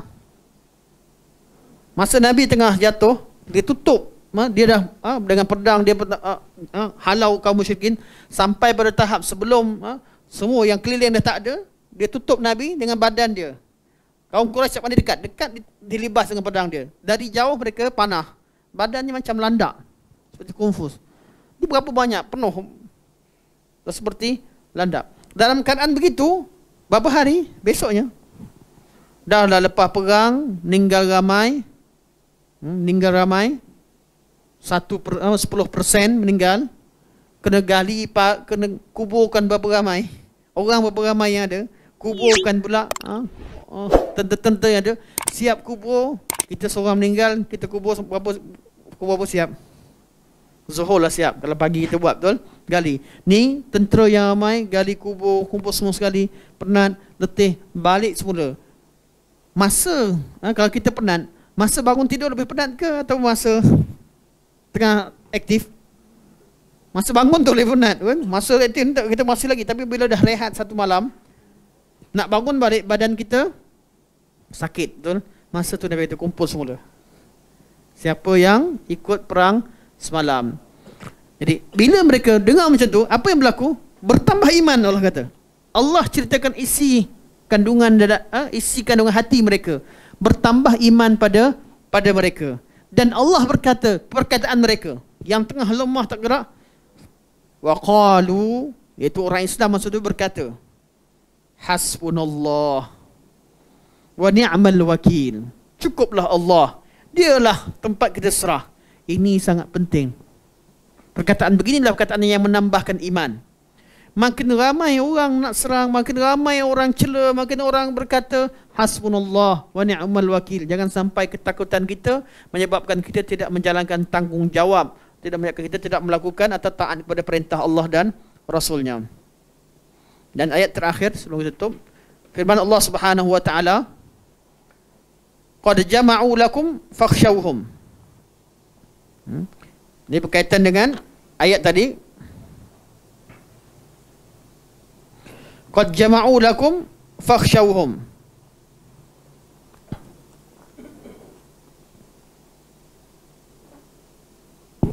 masa nabi tengah jatuh dia tutup dia dah ha, dengan pedang dia ha, ha, halau kaum musyrikin sampai pada tahap sebelum ha, semua yang keliling dah tak ada dia tutup nabi dengan badan dia Kaum Quraisy siap pandai dekat. Dekat dilibas dengan pedang dia. Dari jauh mereka panah. Badannya macam landak. Seperti kungfus. Itu berapa banyak? Penuh. Seperti landak. Dalam keadaan begitu, beberapa hari? Besoknya. Dah dah lepas perang, meninggal ramai. meninggal hmm, ramai. Satu per, eh, sepuluh persen meninggal. Kena gali, kena kuburkan beberapa ramai. Orang beberapa ramai yang ada. Kuburkan pula. Ha? oh, tentera-tentera yang ada siap kubur kita seorang meninggal kita kubur berapa kubur apa siap Zuhur lah siap kalau pagi kita buat betul gali ni tentera yang ramai gali kubur kumpul semua sekali penat letih balik semula masa ha, kalau kita penat masa bangun tidur lebih penat ke atau masa tengah aktif masa bangun tu lebih penat kan masa aktif kita masih lagi tapi bila dah rehat satu malam nak bangun balik badan kita sakit betul? Masa tu Nabi kata kumpul semula. Siapa yang ikut perang semalam. Jadi bila mereka dengar macam tu, apa yang berlaku? Bertambah iman Allah kata. Allah ceritakan isi kandungan dadak, eh, isi kandungan hati mereka. Bertambah iman pada pada mereka. Dan Allah berkata perkataan mereka yang tengah lemah tak gerak. Waqalu iaitu orang Islam maksud tu berkata hasbunallah wa ni'mal wakil cukuplah Allah dialah tempat kita serah ini sangat penting perkataan beginilah perkataan yang menambahkan iman makin ramai orang nak serang makin ramai orang cela makin orang berkata hasbunallah wa ni'mal wakil jangan sampai ketakutan kita menyebabkan kita tidak menjalankan tanggungjawab tidak menyebabkan kita tidak melakukan atau taat kepada perintah Allah dan rasulnya dan ayat terakhir sebelum kita tutup firman Allah Subhanahu wa taala qad jama'u lakum fakhshawhum hmm? ini berkaitan dengan ayat tadi qad jama'u lakum fakhshawhum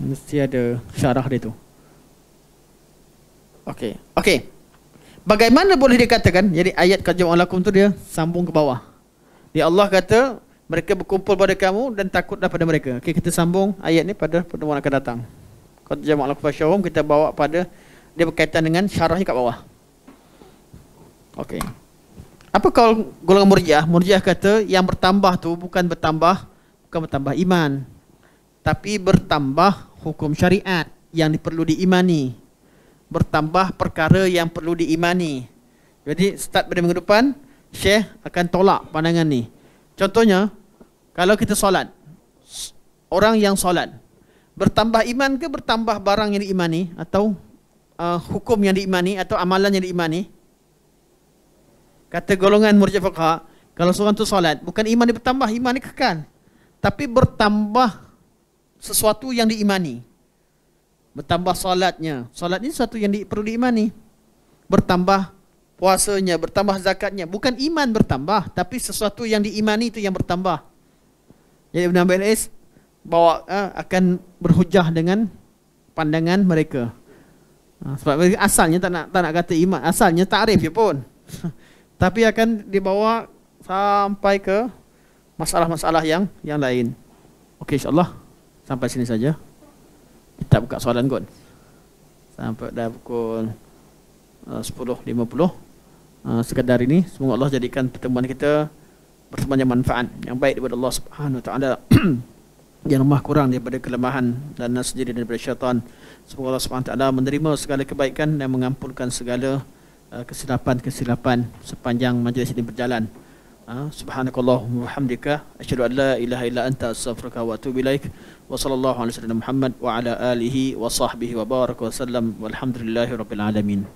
mesti ada syarah dia tu okey okey bagaimana boleh dikatakan jadi ayat kajam alakum tu dia sambung ke bawah dia Allah kata mereka berkumpul pada kamu dan takutlah pada mereka okey kita sambung ayat ni pada pertemuan akan datang kajam alakum fasyahum kita bawa pada dia berkaitan dengan syarahnya kat bawah okey apa kalau golongan murjiah murjiah kata yang bertambah tu bukan bertambah bukan bertambah iman tapi bertambah hukum syariat yang perlu diimani bertambah perkara yang perlu diimani. Jadi start pada minggu depan, Syekh akan tolak pandangan ni. Contohnya, kalau kita solat, orang yang solat, bertambah iman ke bertambah barang yang diimani atau uh, hukum yang diimani atau amalan yang diimani? Kata golongan murjah fakah, kalau seorang tu solat, bukan iman dia bertambah, iman dia kekal. Tapi bertambah sesuatu yang diimani bertambah salatnya, salat ini satu yang di, perlu diimani. Bertambah puasanya, bertambah zakatnya. Bukan iman bertambah, tapi sesuatu yang diimani itu yang bertambah. Jadi Ibn Abil Is bawa eh, akan berhujah dengan pandangan mereka. Ha, sebab mereka asalnya tak nak tak nak kata iman, asalnya tarif je pun. Tapi akan dibawa sampai ke masalah-masalah yang yang lain. Okey insyaallah sampai sini saja. Tak buka soalan kot Sampai dah pukul uh, 10.50 uh, Sekadar ini Semoga Allah jadikan pertemuan kita Pertemuan yang manfaat Yang baik daripada Allah Subhanahu SWT Yang lemah kurang daripada kelemahan Dan nasjid daripada syaitan Semoga Allah SWT menerima segala kebaikan Dan mengampunkan segala uh, kesilapan-kesilapan Sepanjang majlis ini berjalan Ah, subhanakallahumma wabihamdika asyhadu an la ilaha illa anta astaghfiruka wa atubu ilaik wa sallallahu alaihi wa sallam Muhammad wa ala alihi wa sahbihi wa baraka wa sallam walhamdulillahirabbil alamin